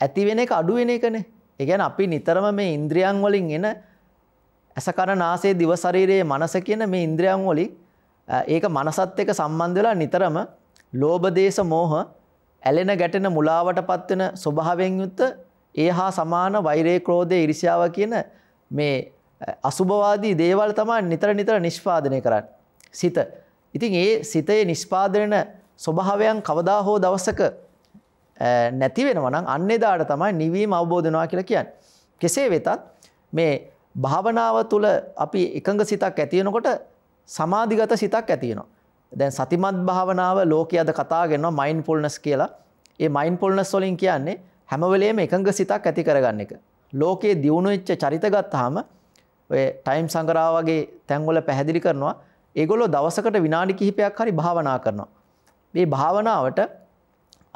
ඇතිවෙන එක අඩුවෙන එකනේ. ඒ කියන්නේ අපි නිතරම මේ ඉන්ද්‍රියන් වලින් එන ඇසකර නාසය දිව ශරීරයේ මනස කියන මේ ඉන්ද්‍රියන් වලින් ඒක මනසත් එක්ක සම්බන්ධ වෙලා නිතරම ලෝභ දේශ මෝහ ඇලෙන ගැටෙන මුලාවටපත් වෙන ස්වභාවයෙන් යුත් ඒ හා සමාන වෛරය ක්‍රෝධය ඊර්ෂ්‍යාව කියන මේ අසුභවාදී දේවල් තමයි නිතර නිතර නිෂ්පාදනය කරන්නේ සිත. ඉතින් ඒ සිතේ නිෂ්පාදනය ස්වභාවයන් කවදා හෝ දවසක නැති වෙනවනම් අන්න එදාට තමයි නිවීම අවබෝධනවා කියලා කියන්නේ. කෙසේ වෙතත් මේ භාවනාව තුළ අපි එකඟ සිතක් ඇති වෙනකොට සමාධිගත සිතක් ඇති වෙනවා. දැන් සතිමත් භාවනාව ලෝකයේ අද කතා කරනවා මයින්ඩ්ෆුල්නස් කියලා. ඒ මයින්ඩ්ෆුල්නස් වලින් කියන්නේ හැම වෙලේම එකඟ සිතක් ඇති කරගන්න එක. ලෝකයේ දියුණු වෙච්ච චරිත ගත්තාම ඔය ටයිම් සංගරා වගේ තැන්වල පැහැදිලි කරනවා ඒගොල්ලෝ දවසකට විනාඩි කිහිපයක් හරි භාවනා කරනවා. මේ භාවනාවට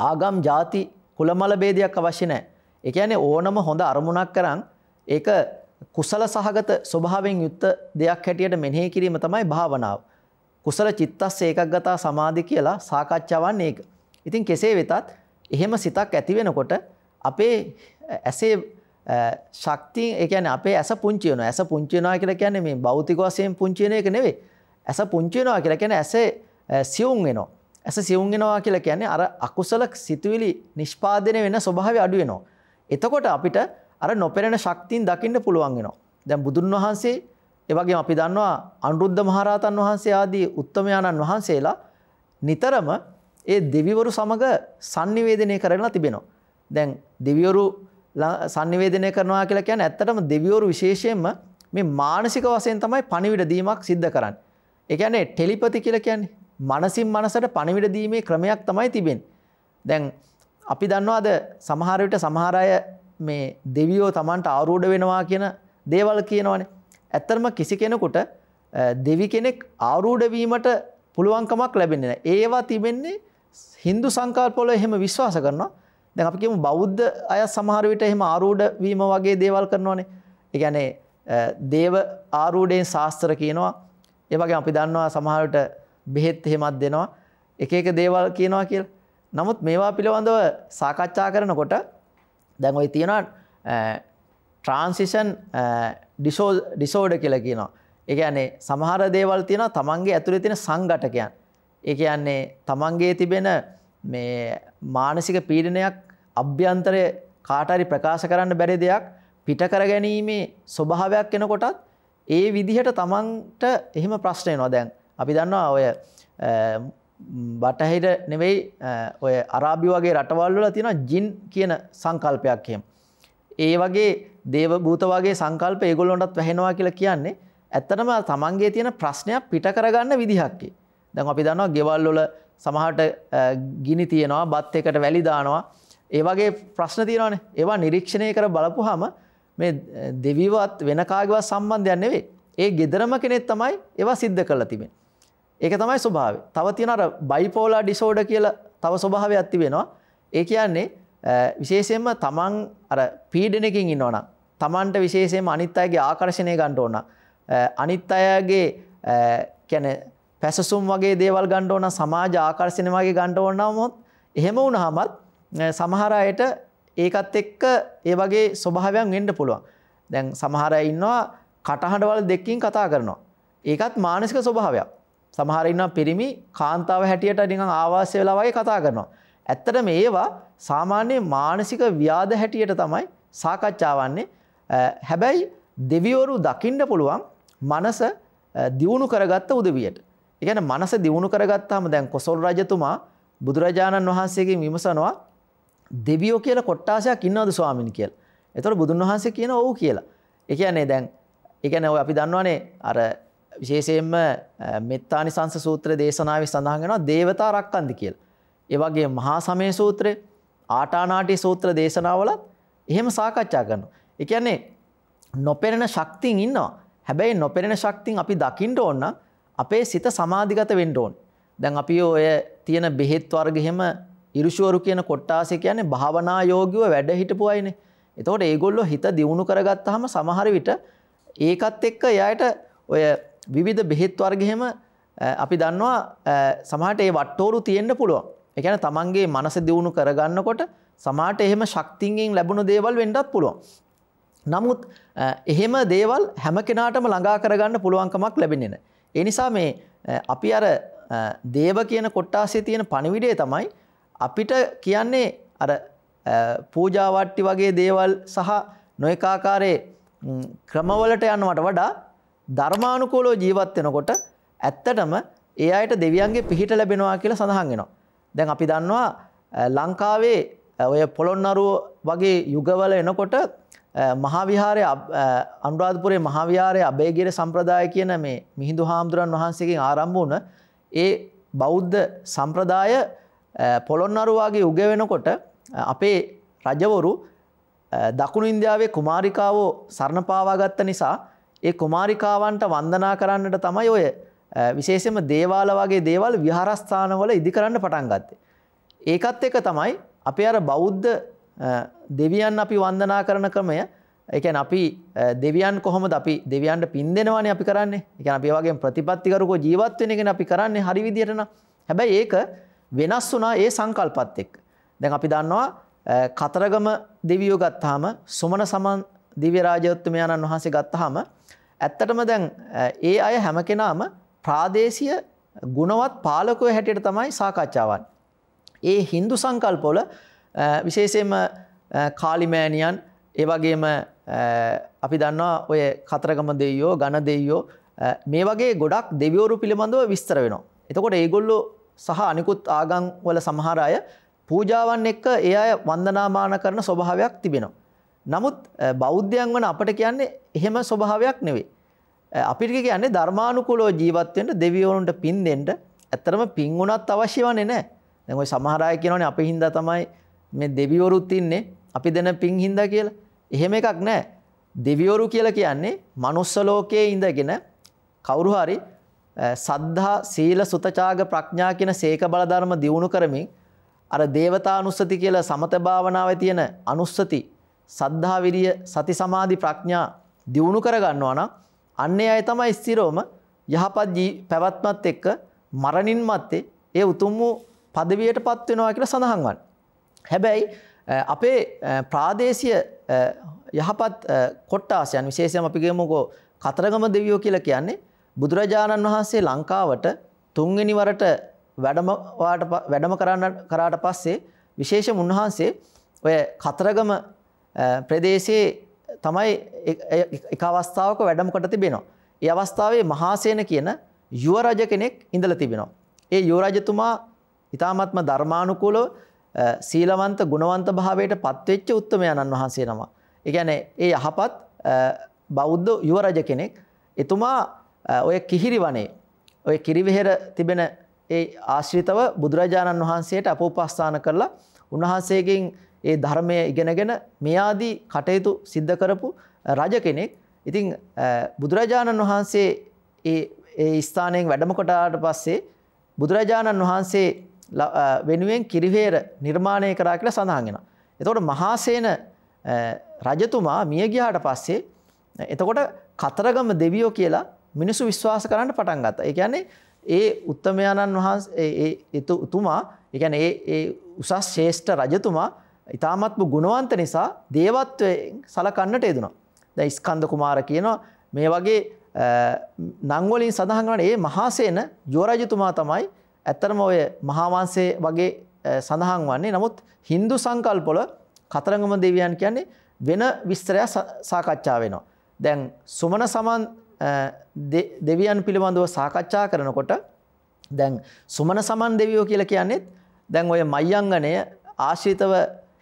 ආගම් ಜಾති කුලමල ભેදයක් අවශ්‍ය නැහැ. ඒ කියන්නේ ඕනම හොඳ අරමුණක් කරන් ඒක කුසල සහගත ස්වභාවයෙන් යුක්ත දෙයක් හැටියට මෙනෙහි කිරීම තමයි භාවනාව. කුසල චිත්තස් ඒකග්ගතා සමාධි කියලා සාකච්ඡාවන් ඒක. ඉතින් කෙසේ වෙතත් එහෙම සිතක් ඇති වෙනකොට අපේ ඇසේ ශක්තිය ඒ කියන්නේ අපේ ඇස පුංචි වෙනවා. ඇස පුංචි වෙනවා කියලා කියන්නේ මේ භෞතික වශයෙන් පුංචි වෙන එක නෙවෙයි. ඇස පුංචි වෙනවා කියලා කියන්නේ ඇසේ සියුම් වෙනවා. ඇස සිවුන්ගෙනවා කියලා කියන්නේ අර අකුසල සිතුවිලි නිෂ්පාදනය වෙන ස්වභාවය අඩු වෙනවා. එතකොට අපිට අර නොපෙනෙන ශක්තියින් දකින්න පුළුවන් වෙනවා. දැන් බුදුන් වහන්සේ ඒ වගේම අපි දන්නවා අනුරුද්ධ මහරහතන් වහන්සේ ආදී උත්තමයාණන් වහන්සේලා නිතරම ඒ දෙවිවරු සමග sannivedanaya කරලා තිබෙනවා. දැන් දෙවිවරු sannivedanaya කරනවා කියලා කියන්නේ ඇත්තටම දෙවිවරු විශේෂයෙන්ම මේ මානසික වශයෙන් තමයි පණිවිඩ දීමක් සිද්ධ කරන්නේ. ඒ කියන්නේ ටෙලිපති කියලා කියන්නේ මනසින් මනසට පණිවිඩ දීමේ ක්‍රමයක් තමයි තිබෙන්නේ. දැන් අපි දන්නවාද සමහර විට සමහර අය මේ දෙවියෝ Tamanට ආරූඪ වෙනවා කියන දේවල් කියනවනේ. ඇත්තටම කිසි කෙනෙකුට දෙවි කෙනෙක් ආරූඪ වීමට පුළුවන්කමක් ලැබෙන්නේ නැහැ. ඒවා තිබෙන්නේ Hindu සංකල්පවල එහෙම විශ්වාස කරනවා. දැන් අපි කියමු බෞද්ධ අය සමහර විට එහෙම ආරූඪ වීම වගේ දේවල් කරනවනේ. ඒ කියන්නේ දේව ආරූඪයෙන් ශාස්ත්‍ර කියනවා. ඒ වගේම අපි දන්නවා සමහර විට බෙහෙත් එහෙමත් දෙනවා එක එක දේවල් කියනවා කියලා. නමුත් මේවා පිළිබඳව සාකච්ඡා කරනකොට දැන් ওই තියෙනවා ට්‍රාන්සිෂන් ඩිසෝඩර් කියලා කියනවා. ඒ කියන්නේ සමහර දේවල් තියෙනවා තමන්ගේ ඇතුලේ තියෙන සංඝටකයන්. ඒ කියන්නේ තමන්ගේ තිබෙන මේ මානසික පීඩනයක් අභ්‍යන්තරයේ කාට හරි ප්‍රකාශ කරන්න බැරි දෙයක් පිට කරගැනීමේ ස්වභාවයක් එනකොටත් ඒ විදිහට තමන්ට එහෙම ප්‍රශ්න එනවා දැන්. අපි දන්නවා ඔය බටහිර නෙවෙයි ඔය අරාබි වගේ රටවල්වල තියෙන ජින් කියන සංකල්පයක් එහෙම. ඒ වගේ දේවභූත වගේ සංකල්ප ඒගොල්ලොන්ටත් වැහෙනවා කියලා කියන්නේ ඇත්තටම තමන්ගේ තියෙන ප්‍රශ්නයක් පිට කරගන්න විදිහක්කේ. දැන් අපි දන්නවා ගෙවල් වල සමහරට ගිනි තියනවා, බත් එකට වැලි දානවා. ඒ වගේ ප්‍රශ්න තියෙනවානේ. ඒවා නිරීක්ෂණය කර බලපුවාම මේ දෙවිවත් වෙන කාගේවත් සම්බන්ධයක් නෙවෙයි. ඒ gederama කෙනෙක් තමයි ඒවා සිද්ධ කරලා තිබෙන්නේ. ඒක තමයි ස්වභාව තව තියෙන අර බයිපෝලා ඩිසෝඩ කියලා තව ස්වභාවයක් ඇති වෙනවා ඒ කියන්නේ විශේෂයෙන්ම තමන් අර පීඩනකින් ඉන්නවනම් තමන්ට විශේෂයෙන්ම අනිත් අයගේ ආකර්ෂණය ගන්න ඕන අනිත් අයගේ කියන්නේ පැසසුම් වගේ දේවල් ගන්න ඕන සමාජ ආකර්ෂණ වගේ ගන්න ඕන නමුත් එහෙම වුණාමත් සමහර අයට ඒකත් එක්ක ඒ වගේ ස්වභාවයන් වෙන්න පුළුවන්. දැන් සමහර අය ඉන්නවා කටහඬවල දෙකකින් කතා කරනවා. ඒකත් මානසික ස්වභාවයක්. සමහර ඉන්නවා පිරිමි කාන්තාව හැටියට නිකන් ආවාසය වෙලා වගේ කතා කරනවා. ඇත්තටම ඒවා සාමාන්‍ය මානසික ව්‍යාධ හැටියට තමයි සාකච්ඡා වන්නේ. හැබැයි දෙවිවරු දකින්න පුළුවන් මනස දියුණු කරගත්ත උදවියට. ඒ කියන්නේ මනස දියුණු කරගත්තාම දැන් කොසල් රජතුමා බුදුරජාණන් වහන්සේගෙන් විමසනවා දෙවියෝ කියලා කොට්ටාසයක් ඉන්නවද ස්වාමීන් කියලා. එතකොට බුදුන් වහන්සේ කියන ඔව් කියලා. ඒ කියන්නේ දැන් ඒ කියන්නේ ඔය අපි දන්නවනේ අර විශේෂයෙන්ම මෙත්තානි සංස සූත්‍ර දේශනාව සඳහගෙනවා දේවතා රක්කන්දි කියල්. ඒවගේ මහා සමය සූත්‍රය ආටානාටි සූත්‍ර දේශනාවලත් එහෙම සාකච්ඡා කරනු. එකන්නේ නොපෙරෙන ශක්තින් ඉන්නවා. හැබැයි නොපෙරෙන ශක්තින් අපි දකිින්ට ඔන්න අපේ සිත සමාධිගත වෙන්ඩෝන්. දැන් අපි ඔය තියෙන බෙහෙත් වර්ගහෙම ඉරුෂුවරු කියන කොට්ටාසේ කියන්නේ භාවනා යෝගිව වැඩ හිටපු අයිනේ. එතකොට ඒගොල්ලෝ හිත දියුණු කරගත්තාම සමහර විට ඒකත් එක්ක එයාට ඔය විවිධ බෙහෙත් වර්ගහෙම අපි දන්නවා සමහට ඒ වට්ටෝරු තියෙන්න්න පුළුවන් එකන තමන්ගේ මනස දියුණු කරගන්නකොට සමාට එහෙම ශක්තිංගෙන් ලැබුණු දේවල් වෙන්ඩත් පුළුවන්. නමුත් එහෙම දේවල් හැම කෙනාටම ළඟා කරගන්න පුළුවන්කමක් ලැබෙනෙන. එනිසා මේ අපි අර දේව කියන කොට්ටාසේ තියෙන පණිවිඩේ තමයි අපිට කියන්නේ අර පූජාවට්ටි වගේ දේවල් සහ නොයකාකාරයේ ක්‍රමවලට යන්නවට වඩා ධර්මානුකූලෝ ජීවත් වෙනකොට ඇත්තටම ඒ අයට දෙවියන්ගේ පිහිට ලැබෙනවා කියලා සඳහන් වෙනවා. දැන් අපි දන්නවා ලංකාවේ ඔය පොළොන්නරුව වගේ යුගවල එනකොට මහා විහාරයේ අනුරාධපුරයේ මහා විහාරයේ අබේගිර සම්ප්‍රදාය කියන මේ මිහිඳු හාමුදුරන් වහන්සේගෙන් ආරම්භ වුණ ඒ බෞද්ධ සම්ප්‍රදාය පොළොන්නරුව වගේ යුග වෙනකොට අපේ රජවරු දකුණු ඉන්දියාවේ කුමාරිකාවෝ සරණ පාවා ගත්ත නිසා ඒ කුමාරිකාවන්ට වන්දනා කරන්නට තමයි ඔය විශේෂම දේවාල වගේ දේවල් විහාරස්ථානවල ඉදි කරන්න පටන් ගත්තේ. ඒකත් එක තමයි අපේ අර බෞද්ධ දෙවියන් අපි වන්දනා කරන ක්‍රමය එකැන අපි දෙවියන් කොහොමද අපි දෙවියන්ට පින් දෙෙනවාන අපි කරන්නේ එක අපි වගේ ප්‍රතිපත්තිකරකෝ ජීවත්වෙන එකෙන අපි කරන්නේ හරි විදිරන හැබැයි ඒක වෙනස් වුනා ඒ සංකල්පත් එක්. දැන් අපි දන්නවා කතරගම දෙවියෝ ගත්තාම සුමන සමන් දිවරාජයොත්තමයණන් වහන්සේ ගත්තාහම ඇත්තටම දැන් ඒ අය හැම කෙනාම ප්‍රාදේශීය ගුණවත් පාලකය හැටියට තමයි සාකච්ඡාවන්. ඒ හින්දු සංකල්පොල විශේෂයෙන්ම කාලිමෑනියන් ඒ වගේම අපි දන්නවා ඔය කතරගම දෙවියෝ ඝන දෙවියෝ මේ වගේ ගොඩක් දෙවියෝරු පිළිබඳව විස්තර වෙනවා. එතකොට ඒගොල්ලෝ සහ අනිකුත් ආගම් වල සමහර අය පූජාවන් එක්ක ඒ අය වන්දනාමාන කරන ස්වභාවයක් තිබෙනවා. නමුත් බෞද්ධයන් වන අපට කියන්නේ එහෙම ස්වභාවයක් නෙවෙයි. අපිට කියන්නේ ධර්මානුකූලව ජීවත් වෙන්න දෙවියෝන්ට පින් දෙන්න ඇත්තරම පින් උනත් අවශ්‍ය වන්නේ නැහැ. දැන් ওই සමහර අය කියනෝනේ අපි හින්දා තමයි මේ දෙවිවරුත් ඉන්නේ අපි දෙන පින් හින්දා කියලා. එහෙම එකක් නැහැ. දෙවිවරු කියලා කියන්නේ manuss ලෝකයේ ඉඳගෙන කවුරු හරි සද්ධා සීල සුතචාග ප්‍රඥා කියන සීක බල ධර්ම දියුණු කරමින් අර දේවතානුස්සති කියලා සමත භාවනාවේ තියෙන අනුස්සති සද්ධා විරිය සති සමාධි ප්‍රඥා දියුණු කරගන්නවා නම් අන්නේ අය තමයි ස්ථිරවම යහපත් පැවැත්මත් එක්ක මරණින් මත්තේ ඒ උතුම් වූ පදවියටපත් වෙනවා කියලා සඳහන් වань. හැබැයි අපේ ප්‍රාදේශීය යහපත් කොට්ටාසයන් විශේෂයෙන් අපි කියමුකෝ කතරගම දෙවියෝ කියලා කියන්නේ බුදුරජාණන් වහන්සේ ලංකාවට තුන්වෙනි වරට වැඩම වැඩම කරන්න කරාට පස්සේ විශේෂම උන්වහන්සේ ඔය කතරගම ප්‍රදේශයේ තමයි එක අවස්ථාවක වැඩම කොට තිබෙනවා. ඒ අවස්ථාවේ මහාසේන කියන යුවරජ කෙනෙක් ඉඳලා තිබෙනවා. ඒ යුවරජතුමා ඊ타මත්ම ධර්මානුකූලව සීලවන්ත ගුණවන්ත භාවයට පත්වෙච්ච උත්තමයන්න් වහන්සේ නම. ඒ කියන්නේ ඒ යහපත් බෞද්ධ යුවරජ කෙනෙක්. එතුමා ඔය කිහිරිවනේ ඔය කිරිවිහෙර තිබෙන ඒ ආශ්‍රිතව බුදුරජාණන් වහන්සේට අපෝපස්ථාන කරලා උන්වහන්සේගෙන් ඒ ධර්මය ඉගෙනගෙන මේ ආදී කටයුතු සිද්ධ කරපු රජ කෙනෙක්. ඉතින් බුදුරජාණන් වහන්සේ ඒ ඒ ස්ථානයෙන් වැඩම කොටාට පස්සේ බුදුරජාණන් වහන්සේ වෙනුවෙන් කිරිවේර නිර්මාණය කරා කියලා සඳහන් වෙනවා. එතකොට මහාසේන රජතුමා මිය ගියාට පස්සේ එතකොට කතරගම දෙවියෝ කියලා මිනිස්සු විශ්වාස කරන්න පටන් ගත්තා. ඒ කියන්නේ ඒ උත්තමයාණන් වහන්සේ ඒ එතුමා, ඒ කියන්නේ ඒ උසස් ශ්‍රේෂ්ඨ රජතුමා ඉතාමත්ම ගුණවන්ත නිසා දේවත්වයෙන් සලකන්නට යෙදුණා. දැන් ස්කන්ධ කුමාර කියනවා මේ වගේ නම් වලින් සඳහන් කරන මේ මහාසේන යෝරජතුමා තමයි ඇත්තරම ඔය මහාවංශයේ වගේ සඳහන් වන්නේ. නමුත් Hindu සංකල්පවල කතරගම දෙවියන් කියන්නේ වෙන විස්තරයක් සාකච්ඡා වෙනවා. දැන් සුමන සමන් දෙවියන් පිළිබඳව සාකච්ඡා කරනකොට දැන් සුමන සමන් දෙවියෝ කියලා කියන්නේත් දැන් ඔය මයංගණය ආශ්‍රිතව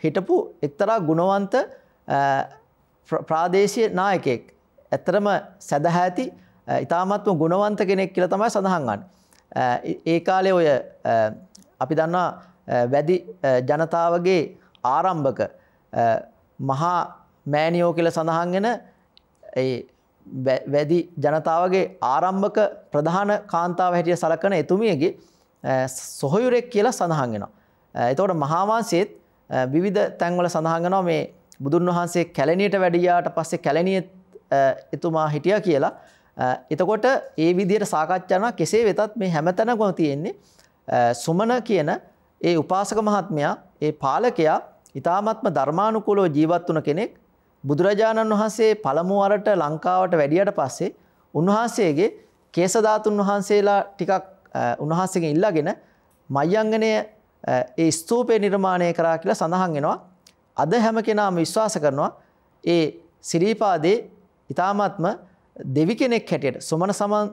හිටපු එක්තරා ගුණවන්ත ප්‍රාදේශය නායකෙක් ඇත්තරම සැදහ ඇති ඉතාමත්ම ගුණවන්ත කෙනෙක් කියල තමයි සඳහන්ගන්න. ඒ කාලේ ඔය අපි දන්නා වැදි ජනතාවගේ ආරම්භක මහා මෑනියෝ කියල සඳහන්ගෙන වැදි ජනතාවගේ ආරම්භක ප්‍රධාන කාන්තාව හැටිය සලකන එතුමියගේ සොහොයුරෙක් කියලා සඳහන්ගෙන. එතවට මහාවන්සේත් විවිධ තැන්වල සඳහගනෝ මේ බුදුන් වහන්සේ කැලනියට වැඩියාට පස්සේ කැලනිය එතුමා හිටිය කියලා. එතකොට ඒ විදියට සාකච්ඡාන කෙසේ වෙතත් මේ හැමතැන ගොන තියෙන්නේ සුමන කියන ඒ උපාසක මහත්මයා ඒ පාලකයා ඉතාමත්ම ධර්මානුකූලෝ ජීවත් වන කෙනෙක් බුදුරජාණන් වහන්සේ පළමු අරට ලංකාවට වැඩියට පස්සේ උන්වහන්සේගේ කේසධාතුන් වහන්සේලා ටිකක් උන්වහන්සේගෙන් ඉල්ලාගෙන මයංගනය ඒ ස්තූපය නිර්මාණය කරා කියලා සඳහන් වෙනවා. අද හැම කෙනාම විශ්වාස කරනවා ඒ සිරීපාදේ ඊ타මාත්ම දෙවි කෙනෙක් හැටියට සුමන සමන්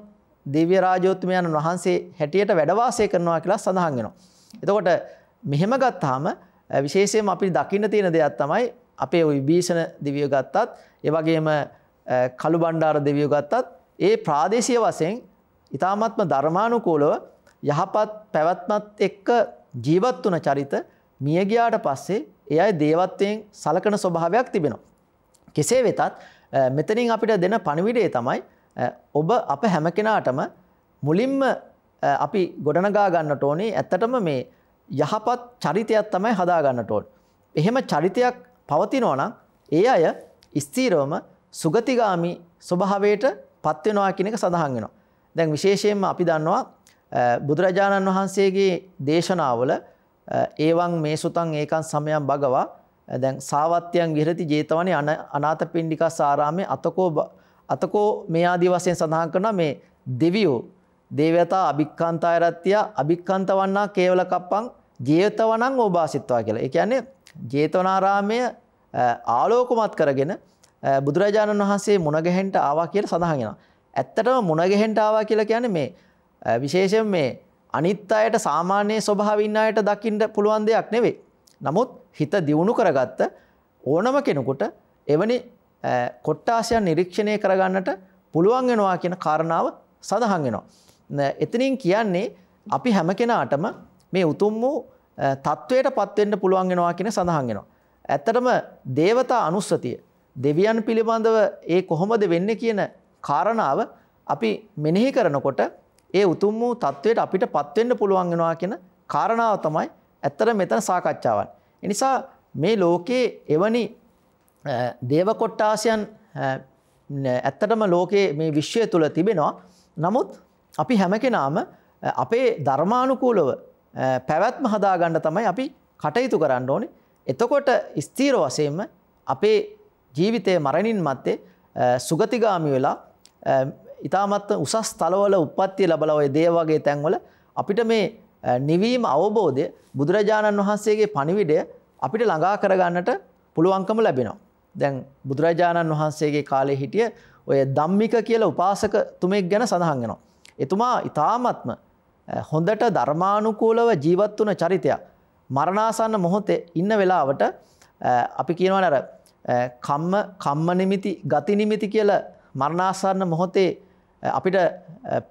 දිව්‍ය රාජෝත්මයන් වහන්සේ හැටියට වැඩවාසය කරනවා කියලා සඳහන් වෙනවා. එතකොට මෙහෙම ගත්තාම විශේෂයෙන්ම අපි දකින්න තියෙන දෙයක් තමයි අපේ ওই විභීෂණ දිවිය ගත්තත් ඒ වගේම කළු බණ්ඩාර දෙවියෝ ගත්තත් ඒ ප්‍රාදේශීය වශයෙන් ඊ타මාත්ම ධර්මානුකූලව යහපත් පැවැත්මත් එක්ක ජීවත් වන චරිත මියගයාට පස්සේ ඒ අයි දේවත්වයෙන් සලකන ස්වභාවයක් තිබෙනවා. කෙසේ වෙතත් මෙතනින් අපිට දෙන පණවිඩේ තමයි ඔබ අප හැම කෙනාටම මුලින්ම අපි ගොඩනගා ගන්නට ඕනේ ඇත්තටම මේ යහපත් චරිතයක් තමයි හදාගන්නට ඕන. එහෙම චරිතයක් පවතිනෝනම් ඒ අය ස්තීරවම සුගතිගාමි ස්වභාවයට පත්වෙනවා කෙනෙක සඳහන් වෙනවා. දැන් විශේෂයෙන්ම අපි දන්නවා බුදුරජාණන් වහන්සේගේ දේශනාවල ඒවන් මේ සුතන් ඒකන් සමයන් භගවා දැන් සාවත්‍යයන් විහරති ජේතවනි අනාත පින්ඩිකා සාරාමේ අතකෝ අතකෝ මේ ආදී වශයෙන් සඳහන් කරන මේ දෙවියෝ දේවතා අභික්කන්තායරත්තිය අභික්කන්ත වන්නා කේවල කප්පං ජේතවනං ඕභාසිත්වා කියලා. ඒ කියන්නේ ජේතවනාරාමය ආලෝකමත් කරගෙන බුදුරජාණන් වහන්සේ මුණගැහෙන්ට ආවා කියලා සඳහන් වෙනවා. ඇත්තටම මුණගැහෙන්ට ආවා කියලා කියන්නේ මේ විශේෂයෙන් මේ අනිත් අයට සාමාන්‍ය ස්වභාවින් අයට දකින්න පුළුවන් දෙයක් නෙවෙයි. නමුත් හිත දියුණු කරගත්ත ඕනම කෙනෙකුට එවැනි කොට්ටාසයන් නිරීක්ෂණය කරගන්නට පුළුවන් වෙනවා කියන කාරණාව සඳහන් වෙනවා. එතනින් කියන්නේ අපි හැම කෙනාටම මේ උතුම් වූ තත්වයට පත් වෙන්න පුළුවන් වෙනවා කියන සඳහන් වෙනවා. ඇත්තටම දේවතා අනුස්සතිය දෙවියන් පිළිබඳව ඒ කොහොමද වෙන්නේ කියන කාරණාව අපි මෙනෙහි කරනකොට ඒ උතුම් වූ තත්වයට අපිට පත් වෙන්න පුළුවන් වෙනවා කියන කාරණාව තමයි ඇත්තට මෙතන සාකච්ඡාවන්. ඒ නිසා මේ ලෝකයේ එවැනි දේව කොට්ටාසයන් ඇත්තටම ලෝකයේ මේ විශ්වය තුල තිබෙනවා. නමුත් අපි හැම කෙනාම අපේ ධර්මානුකූලව පැවැත්ම හදාගන්න තමයි අපි කටයුතු කරන්න ඕනේ. එතකොට ස්ථීර වශයෙන්ම අපේ ජීවිතයේ මරණින් මත්තේ සුගතිගාමි වෙලා ඉතාමත් උසස් තලවල උපත්තිය ලබල ඔය දේවගේ තැන්වල අපිට මේ නිවීම අවබෝධය බුදුරජාණන් වහන්සේගේ පණිවිඩය අපිට ළඟා කරගන්නට පුළුවන්කම ලැබෙනවා. දැන් බුදුරජාණන් වහන්සේගේ කාලේ හිටිය ඔය ධම්මික කියලා උපාසක තුමෙක් ගැන සඳහන් වෙනවා. එතුමා ඉතාමත්ම හොඳට ධර්මානුකූලව ජීවත් වුණ චරිතයක්. මරණාසන්න මොහොතේ ඉන්න වෙලාවට අපි කියනවා නර කම්ම කම්ම නිමිති ගති නිමිති කියලා මරණාසන්න මොහොතේ අපිට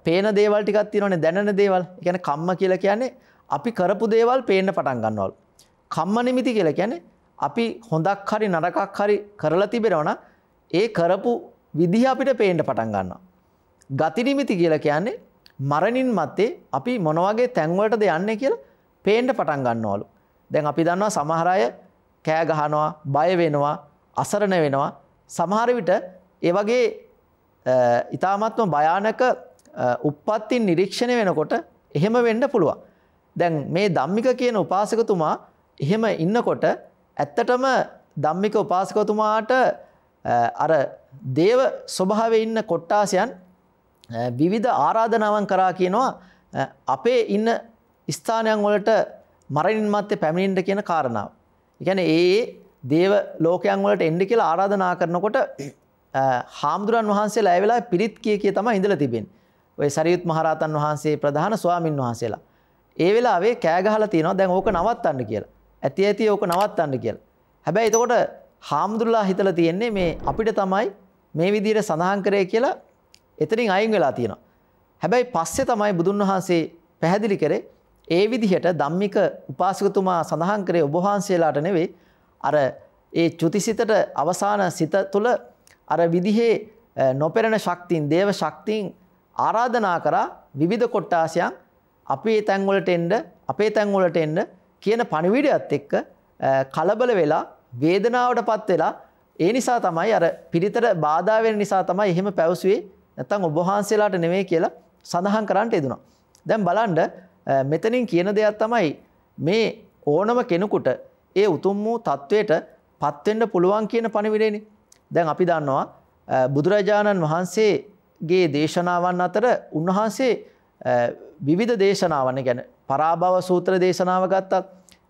පේන දේවල් ටිකක් තියෙනවනේ දැනන දේවල්. ඒ කියන්නේ කම්ම කියලා කියන්නේ අපි කරපු දේවල් පේන්න පටන් ගන්නවලු. කම්ම නිමිති කියලා කියන්නේ අපි හොඳක් හරි නරකක් හරි කරලා තිබෙනවා ඒ කරපු විදිහ අපිට පේන්න පටන් ගන්නවා. ගති නිමිති කියලා කියන්නේ මරණින් මත්තේ අපි මොන වගේ තැන්වලටද යන්නේ කියලා පේන්න පටන් ගන්නවලු. දැන් අපි දන්නවා සමහර අය කෑ ගහනවා, බය වෙනවා, අසරණ වෙනවා. සමහර විට ඒ වගේ ඉතාමත්ම භයානක උප්පත්තින් නිරීක්ෂණය වෙනකොට එහෙම වෙන්න පුළුවන්. දැන් මේ ධම්මික කියන උපාසකතුමා එහෙම ඉන්නකොට ඇත්තටම ධම්මික උපාසකතුමාට අර දේව ස්වභාවේ ඉන්න කොට්ටාසයන් විවිධ ආරාධනාවන් කරා කියනවා අපේ ඉන්න ස්ථානයන් වලට මරණින් මත්තේ පැමිණෙන්න කියන කාරණාව. ඒ කියන්නේ ඒ දේව ලෝකයන් වලට එන්න කියලා ආරාධනා කරනකොට හාමුදුරන් වහන්සේලා ඇ වෙලා පිරිත් කිය කිය තම ඉඳල තිබෙන් ඔය සරියුත් මහරතන් වහන්සේ ප්‍රධාන ස්වාමින් වහන්සේලා. ඒ වෙලාවේ කෑගහල තියෙනවා දැන් ඕක නවත්තන්න කියලා. ඇති ඇති ඕක නවත්තන්න කියලා. හැබැයි එතකොට හාමුදුරලා හිතලා තියෙන්නේ මේ අපිට තමයි මේ විදිහට සඳහන් කරේ කියලා එතනින් අයින් වෙලා තියෙනවා. හැබැයි පස්සේ තමයි බුදුන් වහන්සේ පැහැදිලි කරේ ඒ විදිහට ධම්මික උපාසකතුමා සඳහන් කරේ ඔබ වහන්සේලාට නෙවෙයි අර ඒ චුතිසිතට අවසාන සිත තුළ අර විදිහේ නොපෙරෙන ශක්තියින් දේව ශක්තියින් ආරාධනා කරා විවිධ කොට්ටාසයන් අපේ තැන්වලට එන්න අපේ තැන්වලට එන්න කියන පණිවිඩයත් එක්ක කලබල වෙලා වේදනාවටපත් වෙලා ඒ නිසා තමයි අර පිරිතට බාධා වෙන නිසා තමයි එහෙම පැවසුවේ නැත්තම් ඔබ වහන්සේලාට නෙමෙයි කියලා සඳහන් කරන්නට යෙදුණා. දැන් බලන්න මෙතනින් කියන දෙයක් තමයි මේ ඕනම කෙනෙකුට ඒ උතුම් වූ தത്വයට පත් වෙන්න පුළුවන් කියන පණිවිඩයනේ. දැන් අපි දන්නවා බුදුරජාණන් වහන්සේගේ දේශනාවන් අතර උන්වහන්සේ විවිධ දේශනාවන් ගැන පරාභව සූත්‍ර දේශනාව ගත්තත්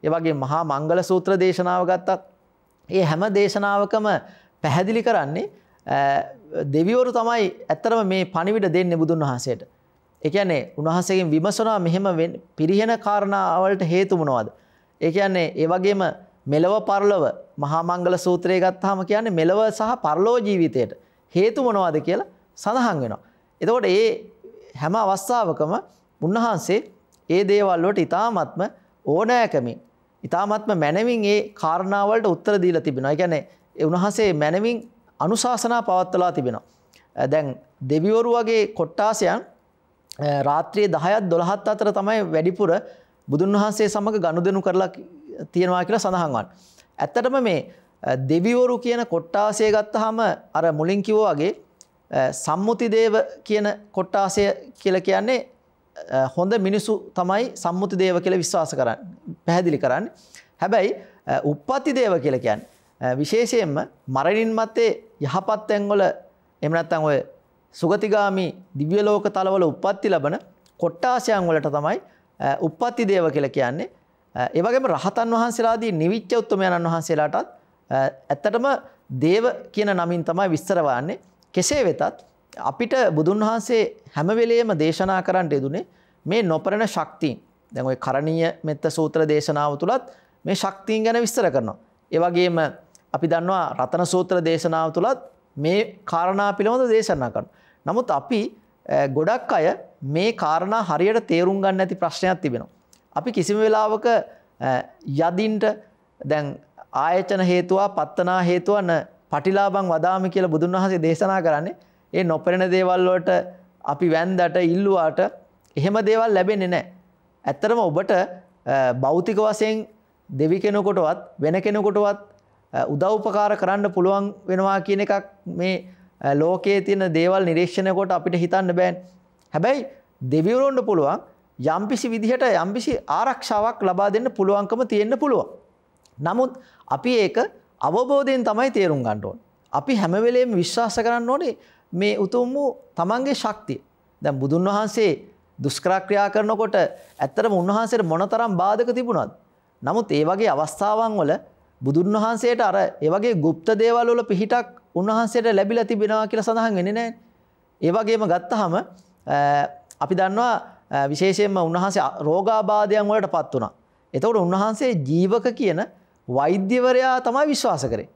ඒ වගේ මහා මංගල සූත්‍ර දේශනාව ගත්තත් ඒ හැම දේශනාවකම පැහැදිලි කරන්නේ දෙවිවරු තමයි ඇත්තරම මේ පණිවිඩ දෙන්නේ බුදුන් වහන්සේට. ඒ කියන්නේ උන්වහන්සේගෙන් විමසනවා මෙහෙම පිරිහෙන කාරණාවලට හේතු මොනවද? ඒ කියන්නේ ඒ වගේම මෙලව පරලොව මහා මංගල සූත්‍රය ගත්තාම කියන්නේ මෙලව සහ පරලොව ජීවිතයට හේතු මොනවද කියලා සඳහන් වෙනවා. එතකොට ඒ හැම අවස්ථාවකම උන්වහන්සේ ඒ දේවල් වලට ඊ타ත්ම ඕනෑකමින් ඊ타ත්ම මැනවින් ඒ කාරණා වලට උත්තර දීලා තිබෙනවා. ඒ කියන්නේ උන්වහන්සේ මැනවින් අනුශාසනා පවත්වලා තිබෙනවා. දැන් දෙවිවරු වගේ කොට්ටාසයන් රාත්‍රියේ 10ත් 12ත් අතර තමයි වැඩිපුර බුදුන් වහන්සේ සමග ගනුදෙනු කරලා තියෙනවා කියලා සඳහන්වන්. ඇත්තටම මේ දෙවිවරු කියන කොට්ටාසය ගත්ත හම අර මුලින් කිවෝ වගේ සම්මුති දේව කියන කොට්ටාසය කියල කියන්නේ හොඳ මිනිසු තමයි සම්මුති දේව කියල විශ්වාස කරන්න පැහැදිලි කරන්න. හැබැයි උප්පත්ති දේව කියල කියන්න. විශේෂයෙන්ම මරණින් මත්තේ යහපත්තැන්වල එමනත්තන් ඔය සුගතිගාමි දිව්‍යලෝක තලවල උපත්ති ලබන කොට්ටාසයන් වලට තමයි උපත්ති දේව කියල කියන්නේ ඒ වගේම රහතන් වහන්සේලාදී නිවිච්ච උත්තමයන්න් වහන්සේලාටත් ඇත්තටම දේව කියන නමින් තමයි විස්තර වන්නේ. කෙසේ වෙතත් අපිට බුදුන් වහන්සේ හැම වෙලේම දේශනා කරන්න යෙදුනේ මේ නොපරණ ශක්තියින්. දැන් ওই කරණීය මෙත්ත සූත්‍ර දේශනාව තුලත් මේ ශක්තියින් ගැන විස්තර කරනවා. ඒ වගේම අපි දන්නවා රතන සූත්‍ර දේශනාව තුලත් මේ කාරණා පිළිබඳව දේශනා කරනවා. නමුත් අපි ගොඩක් අය මේ කාරණා හරියට තේරුම් ගන්න නැති ප්‍රශ්නයක් තිබෙනවා. අපි කිසිම වෙලාවක යදින්ට දැන් ආයචන හේතුවා පත්තනා හේතුවන පටිලාබං වදාම කියලා බුදුන් වහසේ දේශනා කරන්නේ ඒ නොපෙරෙන දේවල්වලට අපි වැන්දට ඉල්ලුවාට එහෙම දේවල් ලැබෙන්නේ නෑ. ඇත්තරම ඔබට බෞතික වසයෙන් දෙවි කෙනකොටවත් වෙන කෙනකොටවත් උදව්පකාර කරන්න පුළුවන් වෙනවා කියන එකක් මේ ලෝකයේ තියෙන දේවල් නිරේක්ෂණකොට අපිට හිතන්න බෑන් හැබැයි දෙවිවරුන්ට පුළුවන් යම්කිසි විදිහට යම්කිසි ආරක්ෂාවක් ලබා දෙන්න පුළුවන්කම තියෙන්න පුළුවන්. නමුත් අපි ඒක අවබෝධයෙන් තමයි තේරුම් ගන්න ඕනේ. අපි හැම වෙලේම විශ්වාස කරන්න ඕනේ මේ උතුම් වූ Tamange ශක්තිය. දැන් බුදුන් වහන්සේ දුෂ්කරක්‍රියා කරනකොට ඇත්තටම උන්වහන්සේට මොනතරම් බාධක තිබුණත් නමුත් ඒ වගේ අවස්ථාවන් වල බුදුන් වහන්සේට අර ඒ වගේ গুপ্ত දේවල් වල පිහිටක් උන්වහන්සේට ලැබිලා තිබෙනවා කියලා සඳහන් වෙන්නේ නැහැ. ඒ වගේම ගත්තාම අපි දන්නවා විශේෂයෙන්ම උන්වහන්සේ රෝගාබාධයන් වලට පත් වුණා. එතකොට උන්වහන්සේ ජීවක කියන වෛද්‍යවරයා තමයි විශ්වාස කරේ.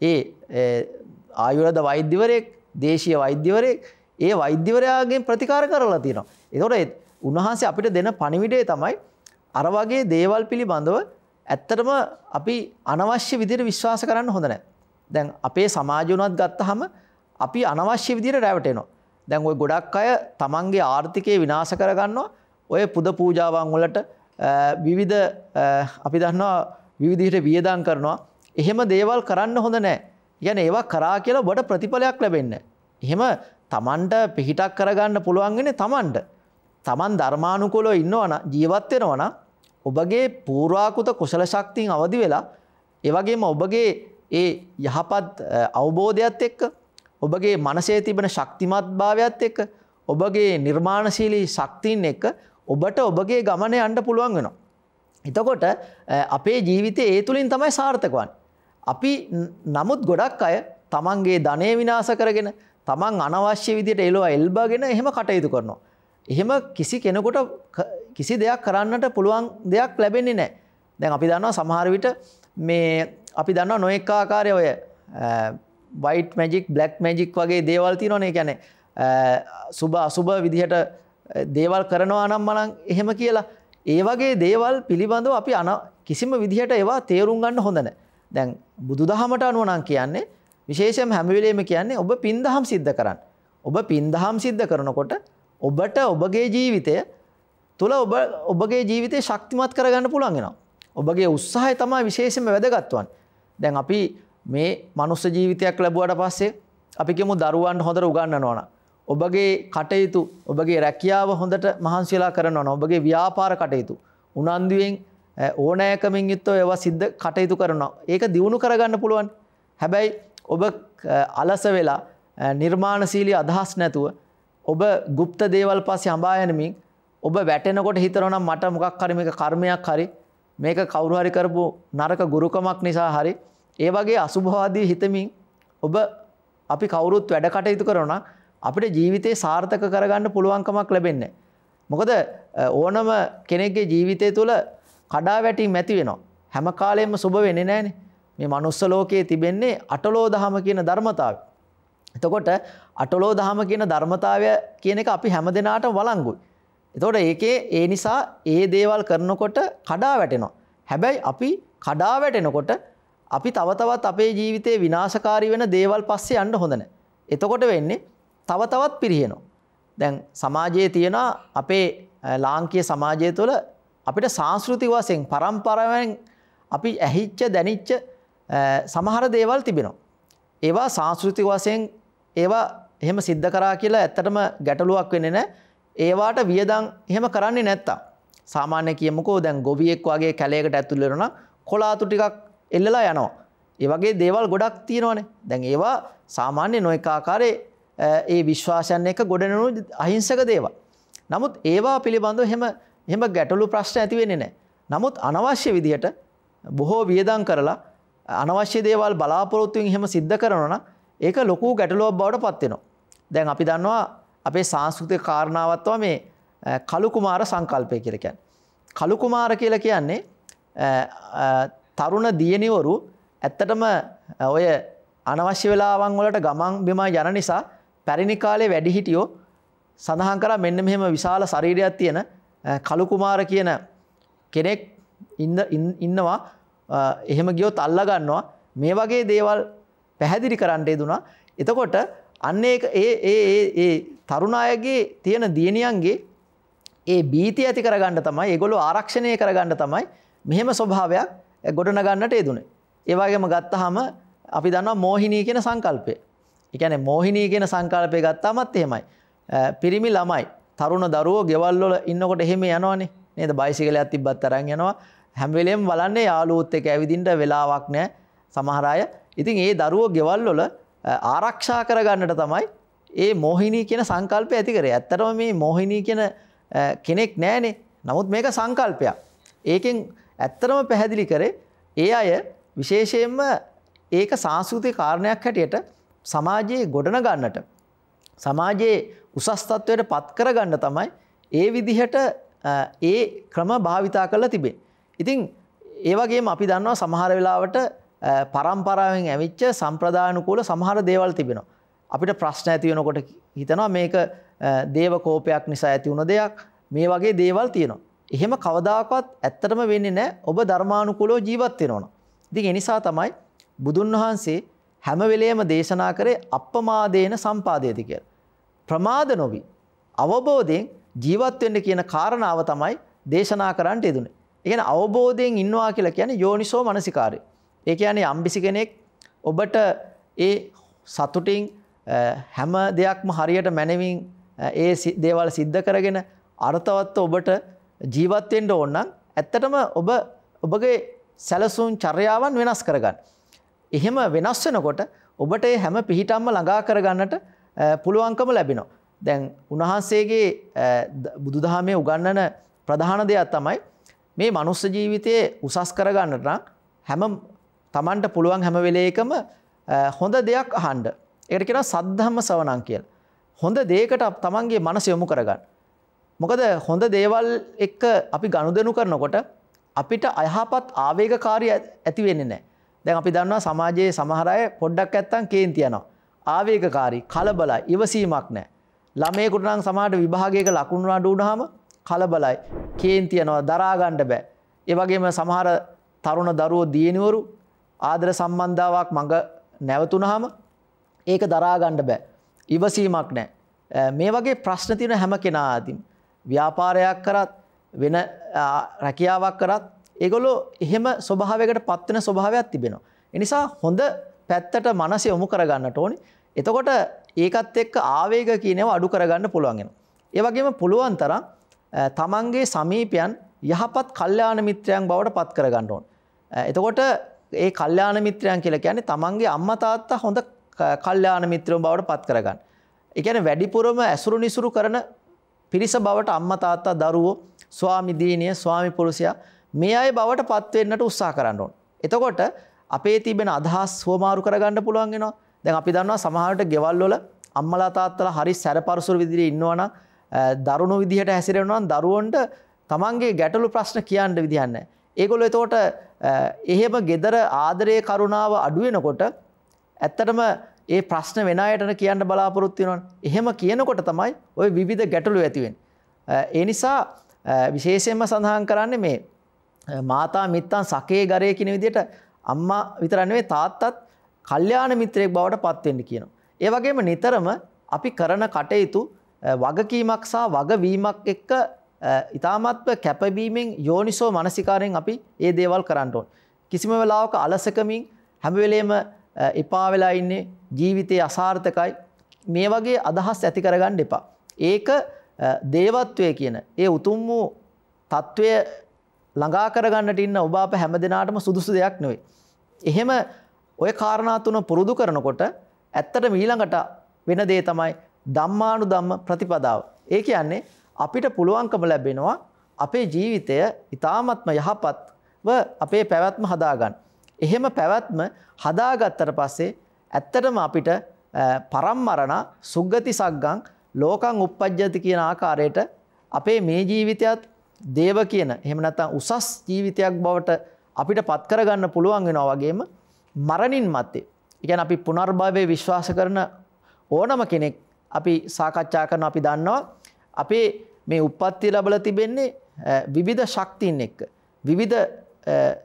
ඒ ආයුරද වෛද්‍යවරයෙක් දේශීය වෛද්‍යවරයෙක් ඒ වෛද්‍යවරයාගෙන් ප්‍රතිකාර කරලා තියෙනවා. එතකොට උන්වහන්සේ අපිට දෙන පණිවිඩය තමයි අර වගේ දේවල් පිළිබඳව ඇත්තටම අපි අනවශ්‍ය විදිහට විශ්වාස කරන්න හොඳ නැහැ. දැන් අපේ සමාජය උනත් ගත්තාම අපි අනවශ්‍ය විදිහට රැවටෙනවා. දැන් ඔය ගොඩක් අය තමන්ගේ ආර්ථිකය විනාශ කරගන්නවා ඔය පුද පූජාවන් වලට විවිධ අපි දන්නවා විවිධිට වියදම් කරනවා එහෙම දේවල් කරන්න හොඳ නෑ යන ඒවා කරා කියලා බොඩ ප්‍රතිඵලයක් ලැබෙන්න. එහෙම තමන්ට පිහිටක් කරගන්න පුළුවන්ගෙන තමන්ට තමන් ධර්මානුකොලෝ ඉන්නවන ජීවත්වෙනවන ඔබගේ පූර්වාකුත කුසල ශක්තින් අවදි වෙලා එවගේම ඔබගේ ඒ යහපත් අවබෝධයක්ත් එක්ක ඔබගේ මනසේ තිබෙන ශක්තිමත් භාවයක්ත් එක්ක ඔබගේ නිර්මාණශීලී ශක්තින් එක්ක ඔබට ඔබගේ ගමන යන්න පුළුවන් වෙනවා. එතකොට අපේ ජීවිතය ඒ තුළින් තමයි සාර්ථකවන්. අපි නමුත් ගොඩක් අය තමන්ගේ ධනය විනාස කරගෙන තමන් අනවශ්‍ය විදියට එලොවා එල්බාගෙන එහෙම කටයුතු කරනවා. එහෙම කිසි කෙනෙකුට කිසි දෙයක් කරන්නට පුළුවන් දෙයක් ලැබෙන්නේ නෑ. දැන් අපි දන්නවා සමහරවිට මේ අපි දන්නවා නොයෙක් ආකාරය ඔය වයිට් මැජික් බ්ලක් මැජික් වගේ දේවල් තිනොනේ ගැන සුභ අසුභ විදිහට දේවල් කරනවා නම් මනං එහෙම කියලා ඒ වගේ දේවල් පිළිබඳව අපි අන කිසිම විදිහට ඒවා තේරුම් ගන්න හොඳන දැන් බුදු දහමට අනුවනං කියන්නේ විශේෂම හැමිවිලේම කියන්නේ ඔබ පින්දහම් සිද්ධ කරන්න ඔබ පින්දහම් සිද්ධ කරනකොට ඔබට ඔබගේ ජීවිතය තුළ ඔබ ඔබගේ ජීවිතය ශක්තිමත් කරගන්න පුළන්ගෙනවා ඔබගේ උත්සාහය තමා විශේෂම වැදගත්වන් දැන් අපි මේ මනුස්ස ජීවිතයක් ලැබුවට පස්සේ අපි කියමු දරුවන් හොඳට උගන්වනවා නම් ඔබගේ කටයුතු ඔබගේ රැකියාව හොඳට මහන්සි වෙලා කරනවා නම් ඔබගේ ව්‍යාපාර කටයුතු උනන්දුවෙන් ඕනෑකමින් යුක්තව ඒවා සිද්ධ කටයුතු කරනවා ඒක දියුණු කරගන්න පුළුවන් හැබැයි ඔබ අලස වෙලා නිර්මාණශීලී අදහස් නැතුව ඔබ গুপ্ত දේවල් පස්සේ හඹා යනමින් ඔබ වැටෙනකොට හිතනවා නම් මට මොකක් හරි මේක කර්මයක් හරි මේක කවුරු හරි කරපු නරක ගුරුකමක් නිසා හරි ඒ වගේ අසුභවාදී හිතමින් ඔබ අපි කවුරුත් වැඩ කටයුතු කරන අපිට ජීවිතේ සාර්ථක කරගන්න පුළුවන්කමක් ලැබෙන්න. මොකද ඕනම කෙනෙක්ගේ ජීවිතය තුළ කඩා වැටීම් ඇති වෙනවා. හැම කාලයෙම සුබ වෙන්නේ නෑනේ. මේ මනුස්ස ලෝකයේ තිබෙන්නේ අටලෝ දහම කියන ධර්මතාවය. එතකොට අටලෝ දහම කියන ධර්මතාවය කියන එක අපි හැම දෙනාට වළංගුයි. එතකොට ඒකේ ඒ නිසා ඒ දේවල් කරනකොට කඩා වැටෙනවා. හැබැයි අපි කඩා වැටෙනකොට අපි තව තවත් අපේ ජීවිතේ විනාශකාරී වෙන දේවල් පස්සේ යන්න හොඳ නැහැ. එතකොට වෙන්නේ තව තවත් පිරිහෙනවා. දැන් සමාජයේ තියෙන අපේ ලාංකීය සමාජය තුළ අපිට සංස්කෘතික වශයෙන් පරම්පරාවෙන් අපි ඇහිච්ච දැනිච්ච සමහර දේවල් තිබෙනවා. ඒවා සංස්කෘතික වශයෙන් ඒවා එහෙම සිද්ධ කරා කියලා ඇත්තටම ගැටලුවක් වෙන්නේ නැහැ. ඒවාට වියදම් එහෙම කරන්නේ නැත්තම්. සාමාන්‍ය කියමුකෝ දැන් ගොවියෙක් වගේ කැලයකට ඇතුල් වෙනවා කොලාතු ටිකක් එල්ලලා යනවා. ඒ වගේ දේවල් ගොඩක් තියෙනවානේ. දැන් ඒවා සාමාන්‍ය නොඑක ආකාරයේ ඒ විශ්වාසයන් එක්ක ගොඩනැණුණු අහිංසක දේවල්. නමුත් ඒවා පිළිබඳව එහෙම එහෙම ගැටලු ප්‍රශ්න ඇති වෙන්නේ නැහැ. නමුත් අනවශ්‍ය විදිහට බොහෝ වියදම් කරලා අනවශ්‍ය දේවල් බලාපොරොත්තුෙන් එහෙම සිද්ධ කරනවා නම් ඒක ලොකු ගැටලුවක් බවට පත් වෙනවා. දැන් අපි දන්නවා අපේ සංස්කෘතික කාරණාවත් මේ කලු කුමාර සංකල්පය කියලා කියන්නේ. කලු කුමාර කියලා කියන්නේ තරුණ දියනිවරු ඇත්තටම ඔය අනවශ්‍ය වෙලාවන් වලට ගමන් බිම යන නිසා පැරණි කාලේ වැඩිහිටියෝ සඳහන් කරා මෙන්න මෙහෙම විශාල ශරීරයක් තියෙන කලු කුමාර කියන කෙනෙක් ඉන්නවා එහෙම ගියොත් අල්ලා ගන්නවා මේ වගේ දේවල් පැහැදිලි කරන්න යුතුනා එතකොට අන්න ඒ ඒ ඒ ඒ තරුණ අයගේ තියෙන දියණියන්ගේ ඒ බීතිය ඇති කරගන්න තමයි ඒගොල්ලෝ ආරක්ෂණය කරගන්න තමයි මෙහෙම ස්වභාවයක් ගොඩනගන්නට යෙදුනේ. ඒවාගේම ගත්තහම අපි දන්නවා මෝහිනී කියන සංකල්පය. එකැන මෝහිනී කියන සංකල්පය ගත්තාමත් එහෙමයි. පිරිමි ළමයි තරුණ දරුවෝ ගෙවල්ලොල ඉන්නකොට එහෙම යනවානේ නේද බයිසිකල ඇතිබත් තරන් යනවා හැම්වෙලෙම් වලන්නේ යාලූත් එක ඇවිදින්ට වෙලාවක් නෑ සමහරය ඉතින් ඒ දරුවෝ ගෙවල්ලොල ආරක්ෂා කරගන්නට තමයි ඒ මෝහිනී කියන සංකල්පය ඇතිකරේ ඇත්තටම මේ මෝහිනී කියන කෙනෙක් නෑනේ නමුත් මේක සංකල්පයක් ඒකෙන් ඇත්තරම පැහැදිලි කරේ ඒ අය විශේෂයෙන්ම ඒක සංස්කෘතික කාරණයක් හැටියට සමාජයේ ගොඩන ගන්නට සමාජයේ උසස් තත්ත්වයට පත් කරගන්න තමයි ඒ විදිහට ඒ ක්‍රම භාවිතා කරලා තිබේ. ඉතින් ඒ වගේම අපි දන්නවා සමහර වෙලාවට පරම්පරාවෙන් ඇවිච්ච සම්ප්‍රදානුකූල සමහර දේවල් තිබෙනවා. අපිට ප්‍රශ්න ඇති වෙනකොට හිතනවා මේක දේව කෝපයක් නිසා ඇති වුණ දෙයක් මේ වගේ දේවල් තියෙනවා. එහෙම කවදාකවත් ඇත්තටම වෙන්නේ නැහැ ඔබ ධර්මානුකූලව ජීවත් වෙනවා. ඉතින් ඒ නිසා තමයි බුදුන් වහන්සේ හැම වෙලෙම දේශනා කරේ අප්පමාදේන සම්පාදේති කියලා. ප්‍රමාද නොවි අවබෝධයෙන් ජීවත් වෙන්න කියන කාරණාව තමයි දේශනා කරන්නට යෙදුනේ. ඒ කියන්නේ අවබෝධයෙන් ඉන්නවා කියලා කියන්නේ යෝනිසෝ මනසිකාරය. ඒ කියන්නේ යම්බිසි කෙනෙක් ඔබට ඒ සතුටින් හැම දෙයක්ම හරියට මැනවින් ඒ දේවල් සිද්ධ කරගෙන අර්ථවත්ව ඔබට ජීවත් වෙන්න ඕන නම් ඇත්තටම ඔබ ඔබගේ සැලසුම් චර්යාවන් වෙනස් කරගන්න. එහෙම වෙනස් වෙනකොට ඔබට ඒ හැම පිහිටම්ම ළඟා කරගන්නට පුළුවන්කම ලැබෙනවා. දැන් උන්වහන්සේගේ බුදුදහමේ උගන්වන ප්‍රධාන දෙයක් තමයි මේ මනුස්ස ජීවිතයේ උසස් කරගන්නට නම් හැම Tamanට පුළුවන් හැම වෙලේකම හොඳ දෙයක් අහන්න. ඒකට කියනවා සද්ධම්ම සවණං කියලා. හොඳ දෙයකට Tamanගේ මනස යොමු කරගන්න. මොකද හොඳ දේවල් එක්ක අපි ගනුදෙනු කරනකොට අපිට අයහපත් ආවේගකාරී ඇති වෙන්නේ නැහැ. දැන් අපි දන්නවා සමාජයේ සමහර අය පොඩ්ඩක් නැත්තම් කේන්ති යනවා. ආවේගකාරී, කලබලයි, ඉවසීමක් නැහැ. ළමයෙකුට නම් සමහරට විභාගයක ලකුණු අඩු වුණාම කලබලයි, කේන්ති යනවා, දරා ගන්න බෑ. ඒ වගේම සමහර තරුණ දරුවෝ දියණිවරු ආදර සම්බන්ධතාවක් මඟ නැවතුනහම ඒක දරා ගන්න බෑ. ඉවසීමක් නැහැ. මේ වගේ ප්‍රශ්න තියෙන හැම කෙනා අතින් ව්‍යාපාරයක් කරත් වෙන රැකියාවක් කරත් ඒගොලෝ එහෙම ස්වභාවකට පත්වන ස්වභාවයක් තිබෙනවා. එනිසා හොඳ පැත්තට මනස යොමු කරගන්නට ඕනි. එතකොට ඒකත් එක්ක ආවේග කියනව අඩු කරගන්න පුළුවන්ගෙන. ඒවගේම පුළුවන් තරම් තමන්ගේ සමීපයන් යහපත් කල්්‍යාන මිත්‍රයන් බවට පත් කරගන්න ඕන්. එතකොට ඒ කල්්‍යාන මිත්‍රයන් කියලා කියන්නේ තමන්ගේ අම්මතාත්තා හොඳ කල්්‍යාන මිත්‍රයම් බවට පත් කරගන්න. එකන වැඩිපුරම ඇසුරු නිසුරු කරන පිරිස බවට අම්මා තාත්තා දරුවෝ ස්වාමි දිනිය ස්වාමි පුරුෂයා මේ අය බවට පත් වෙන්නට උත්සාහ කරන්න ඕන. එතකොට අපේ තිබෙන අදහස් හුවමාරු කරගන්න පුළුවන් වෙනවා. දැන් අපි දන්නවා සමහරවිට ගෙවල් වල අම්මලා තාත්තලා හරි සැරපරසුර විදිහට ඉන්නවනම් දරුණු විදිහට හැසිරෙනවා නම් දරුවන්ට තමන්ගේ ගැටලු ප්‍රශ්න කියන්න විදිහක් නැහැ. ඒගොල්ලෝ එතකොට එහෙම gedara ආදරයේ කරුණාව අඩු වෙනකොට ඇත්තටම ඒ ප්‍රශ්න වෙන අයටන කියන්න බලාපොරොත්තු වෙනවනේ. එහෙම කියනකොට තමයි ওই විවිධ ගැටලු ඇති වෙන්නේ. ඒ නිසා විශේෂයෙන්ම සඳහන් කරන්නේ මේ මාතා මිත්තන් සකේ ගරේ කියන විදිහට අම්මා විතර නෙවෙයි තාත්තත් කල්යාණ මිත්‍රයෙක් බවට පත් වෙන්න කියනවා. ඒ වගේම නිතරම අපි කරන කටයුතු වගකීමක් සහ වගවීමක් එක්ක ඉතාමත්ව කැපවීමෙන් යෝනිසෝ මනසිකාරයෙන් අපි ඒ දේවල් කරන්න ඕන. කිසිම වෙලාවක අලසකමින් හැම වෙලේම එපා වෙලා ඉන්නේ ජීවිතය අසාර්ථකයි මේ වගේ අදහස් ඇති කරගන්න එපා. ඒක දේවත්වය කියන ඒ උතුම් වූ තත්ත්වය ළඟා කරගන්නට ඉන්න ඔබ අප හැම දෙනාටම සුදුසු දෙයක් නෙවෙයි. එහෙම ඔය කාරණා තුන පුරුදු කරනකොට ඇත්තට මීළඟට වෙන දේ තමයි ධම්මානු ධම්ම ප්‍රතිපදාව. ඒ කියන්නේ අපිට පුළුවන්කම ලැබෙනවා අපේ ජීවිතය ඉතාමත්ම යහපත්ව අපේ පැවැත්ම හදාගන්න. එහෙම පැවැත්ම හදාගත්තට පස්සේ ඇත්තටම අපිට පරම්මරණ සුග්ගති සග්ගං ලෝකං උප්පජ්ජති කියන ආකාරයට අපේ මේ ජීවිතයත් දේව කියන එහෙම නැත්නම් උසස් ජීවිතයක් බවට අපිට පත් කරගන්න පුළුවන් වෙනවා වගේම මරණින් මත්තේ. ඉතින් අපි පුනර්භවයේ විශ්වාස කරන ඕනම කෙනෙක් අපි සාකච්ඡා කරන අපි දන්නවා අපේ මේ උප්පත්ති ලැබලා තිබෙන්නේ විවිධ ශක්තියින් එක්ක. විවිධ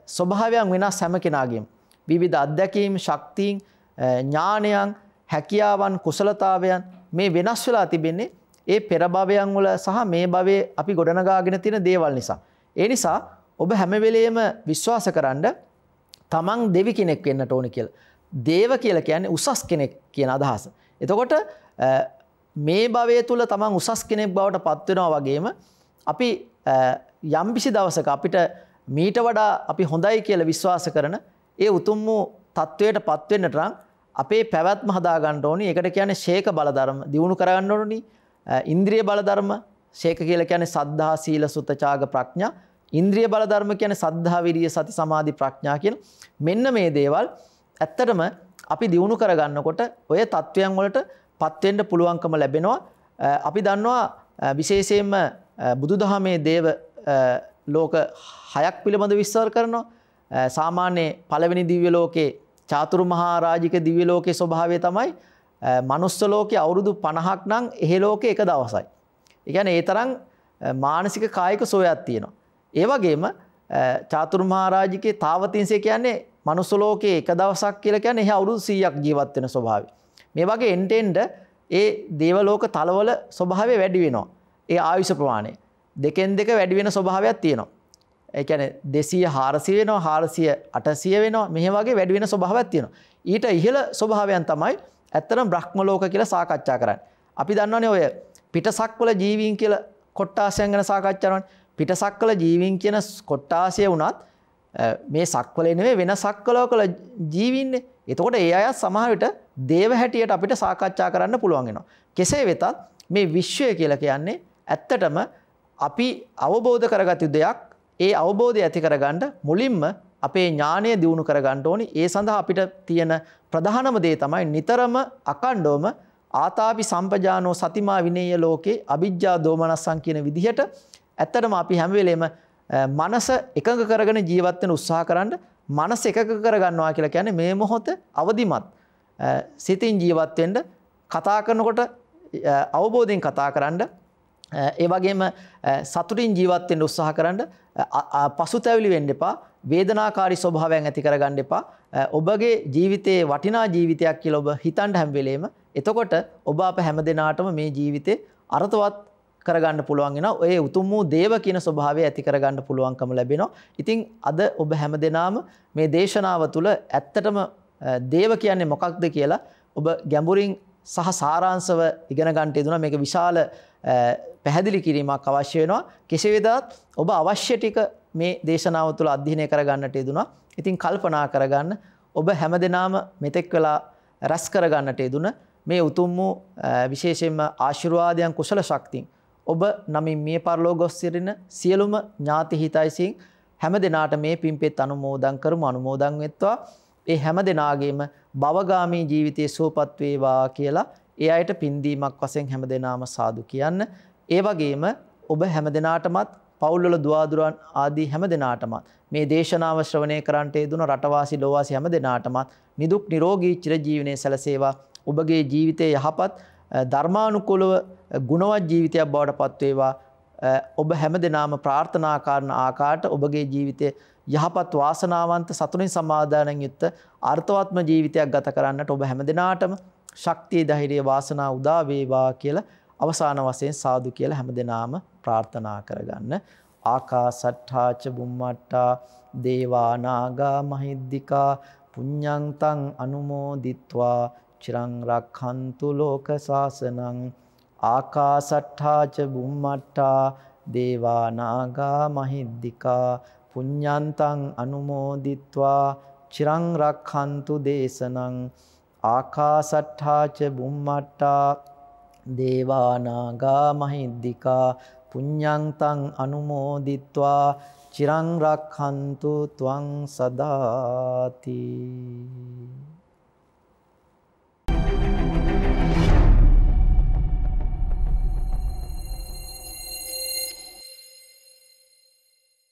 ස්වභාවයන් වෙනස් හැම කෙනාගේම. විවිධ අත්දැකීම් ශක්තියින් ඥානයන් හැකියාවන් කුසලතාවයන් මේ වෙනස් වෙලා තිබෙන්නේ ඒ පෙර භවයන් වල සහ මේ භවයේ අපි ගොඩනගාගෙන තියෙන දේවල් නිසා. ඒ නිසා ඔබ හැම වෙලේම විශ්වාස කරන්න තමන් දෙවි කෙනෙක් වෙන්නට ඕන කියලා. දේව කියලා කියන්නේ උසස් කෙනෙක් කියන අදහස. එතකොට මේ භවය තුල තමන් උසස් කෙනෙක් බවට පත්වෙනවා වගේම අපි යම්කිසි දවසක අපිට මීට වඩා අපි හොඳයි කියලා විශ්වාස කරන ඒ උතුම් වූ තත්වයට පත්වෙන්නට නම් අපේ පැවැත්ම හදාගන්න ඕනි. ඒකට කියන්නේ ශේක බලධර්ම දියුණු කරගන්න ඕනි. ඉන්ද්‍රිය බලධර්ම ශේක කියලා කියන්නේ සද්ධා සීල සුත ඡාග ප්‍රඥා. ඉන්ද්‍රිය බලධර්ම කියන්නේ සද්ධා විරිය සති සමාධි ප්‍රඥා කියන මෙන්න මේ දේවල් ඇත්තටම අපි දියුණු කරගන්නකොට ඔය தත්වයන් වලටපත් වෙන්න පුළුවන්කම ලැබෙනවා. අපි දන්නවා විශේෂයෙන්ම බුදුදහමේ දේව ලෝක හයක් පිළිබඳ විස්තර කරනවා. සාමාන්‍ය පළවෙනි දිව්‍ය ලෝකේ චාතුරු මහරජික දිව්‍ය ලෝකයේ ස්වභාවය තමයි මනුස්ස ලෝකයේ අවුරුදු 50ක් නම් එහෙ ලෝකේ එක දවසයි. ඒ කියන්නේ ඒ තරම් මානසික කායික සෝයක් තියෙනවා. ඒ වගේම චාතුරු මහරජිකේ තාවතින්සේ කියන්නේ මනුස්ස ලෝකයේ එක දවසක් කියලා කියන්නේ එහි අවුරුදු 100ක් ජීවත් වෙන ස්වභාවය. මේ වගේ එන්ටෙන්ඩ ඒ දේවලෝක තලවල ස්වභාවය වැඩි වෙනවා. ඒ ආයුෂ ප්‍රමාණය දෙකෙන් දෙක වැඩි වෙන ස්වභාවයක් තියෙනවා. එකන දෙසීය හාරසිය වෙනවා හාරසිය අටසිය වෙනවා මෙහ වගේ වැඩිවෙන ස්වභාවත් තියෙන. ඊට ඉහළ ස්වභාවයන් තමයි ඇත්තරම් බ්‍රහ්මලෝක කියලා සාකච්ඡා කරන්න. අපි දන්නවනේ ඔය පිටසක්වල ජීවීන් කියලා කොට්ටාසයන් ගැන සාකච්ඡාරවන් පිටසක්වල ජීවීන් කියන කොට්ටාසය වුණත් මේ සක්වල නෙවෙයි වෙන සක්වලෝ කළ ජීවින්නේ. එතකොට ඒ අයත් සමහර විට දේව හැටියට අපිට සාකච්ඡා කරන්න පුළුවන් වෙනවා. කෙසේ වෙතත් මේ විශ්වය කියලා කියන්නේ ඇත්තටම අපි අවබෝධ කරගත් දෙයක් ඒ අවබෝධය ඇති කරගන්න මුලින්ම අපේ ඥානය දියුණු කරගන්න ඕනි. ඒ සඳහා අපිට තියෙන ප්‍රධානම දේ තමයි නිතරම අකණ්ඩවම ආතාපි සම්පජානෝ සතිමා විනේය ලෝකේ අවිජ්ජා දෝමනස්සං කියන විදිහට ඇත්තටම අපි හැම වෙලේම මනස එකඟ කරගෙන ජීවත් වෙන උත්සාහ කරන්න මනස එකඟ කරගන්නවා කියලා කියන්නේ මේ මොහොත අවදිමත් සිතින් ජීවත් වෙන්න කතා කරනකොට අවබෝධයෙන් කතා කරන්න ඒ වගේම සතුටින් ජීවත් වෙන්න උත්සාහ කරන්න පසුතැවිලි වෙන්න එපා වේදනාකාරී ස්වභාවයන් ඇති කරගන්න එපා ඔබගේ ජීවිතයේ වටිනා ජීවිතයක් කියලා ඔබ හිතන්න හැම වෙලේම එතකොට ඔබ අප හැම දිනාටම මේ ජීවිතේ අර්ථවත් කරගන්න පුළුවන් වෙනවා ඔය උතුම් වූ දේව කියන ස්වභාවය ඇති කරගන්න පුළුවන්කම ලැබෙනවා ඉතින් අද ඔබ හැම දිනාම මේ දේශනාව තුළ ඇත්තටම දේව කියන්නේ මොකක්ද කියලා ඔබ ගැඹුරින් සහ සාරාංශව ඉගෙන ගන්නට යෙදුණා මේක විශාල පැහැදිලි කිරීමක් අවශ්‍ය වෙනවා කෙසේ වෙතත් ඔබ අවශ්‍ය ටික මේ දේශනාව තුළ අධ්‍යයනය කරගන්නට යෙදුණා ඉතින් කල්පනා කරගන්න ඔබ හැමදෙනාම මෙතෙක් වෙලා රැස් කරගන්නට යෙදුන මේ උතුම් වූ විශේෂයෙන්ම ආශිර්වාදයන් කුසල ශක්තියින් ඔබ නමින් මිය පරලෝ ගොස් සිටින සියලුම ඥාති හිතයිසින් හැම දෙනාට මේ පින්පෙත් අනුමෝදන් කරමු අනුමෝදන් වෙත්වා ඒ හැම දෙනාගේම භවගාමී ජීවිතයේ සුවපත් වේවා කියලා ඒ අයට පින්දීමක් වශයෙන් හැමදෙනාම සාදු කියන්න. ඒ වගේම ඔබ හැමදෙනාටමත් පවුල්වල දුවාදුරන් ආදී හැමදෙනාටමත් මේ දේශනාව ශ්‍රවණය කරන්නට යෙදුන රටවාසී ලෝවාසී හැමදෙනාටමත් නිදුක් නිරෝගී චිරජීවනයේ සැලසේවා. ඔබගේ ජීවිතයේ යහපත් ධර්මානුකූලව ගුණවත් ජීවිතයක් බවට පත්වේවා. ඔබ හැමදෙනාම ප්‍රාර්ථනා කරන ආකාරයට ඔබගේ ජීවිතයේ යහපත් වාසනාවන්ත සතුටින් සමාදානෙන් යුත් අර්ථවත්ම ජීවිතයක් ගත කරන්නට ඔබ හැමදෙනාටම ශක්තිය ධෛර්යය වාසනාව උදා වේවා කියලා අවසාන වශයෙන් සාදු කියලා හැමදෙනාම ප්‍රාර්ථනා කරගන්න. ආකාසට්ඨාච බුම්මට්ටා දේවා නාග මහිද්దికා පුඤ්ඤන්තං අනුමෝදිත්වා චිරං රක්ඛන්තු ලෝක සාසනං ආකාසට්ඨාච බුම්මට්ටා දේවා නාග මහිද්దికා පුඤ්ඤන්තං අනුමෝදිත්වා චිරං රක්ඛන්තු දේශනං ආකාසට්ඨාච බුම්මට්ටා දේවානාගා මහිද්దికා පුඤ්ඤන්තං අනුමෝදිත්වා චිරං රක්ඛන්තු ත්වං සදාති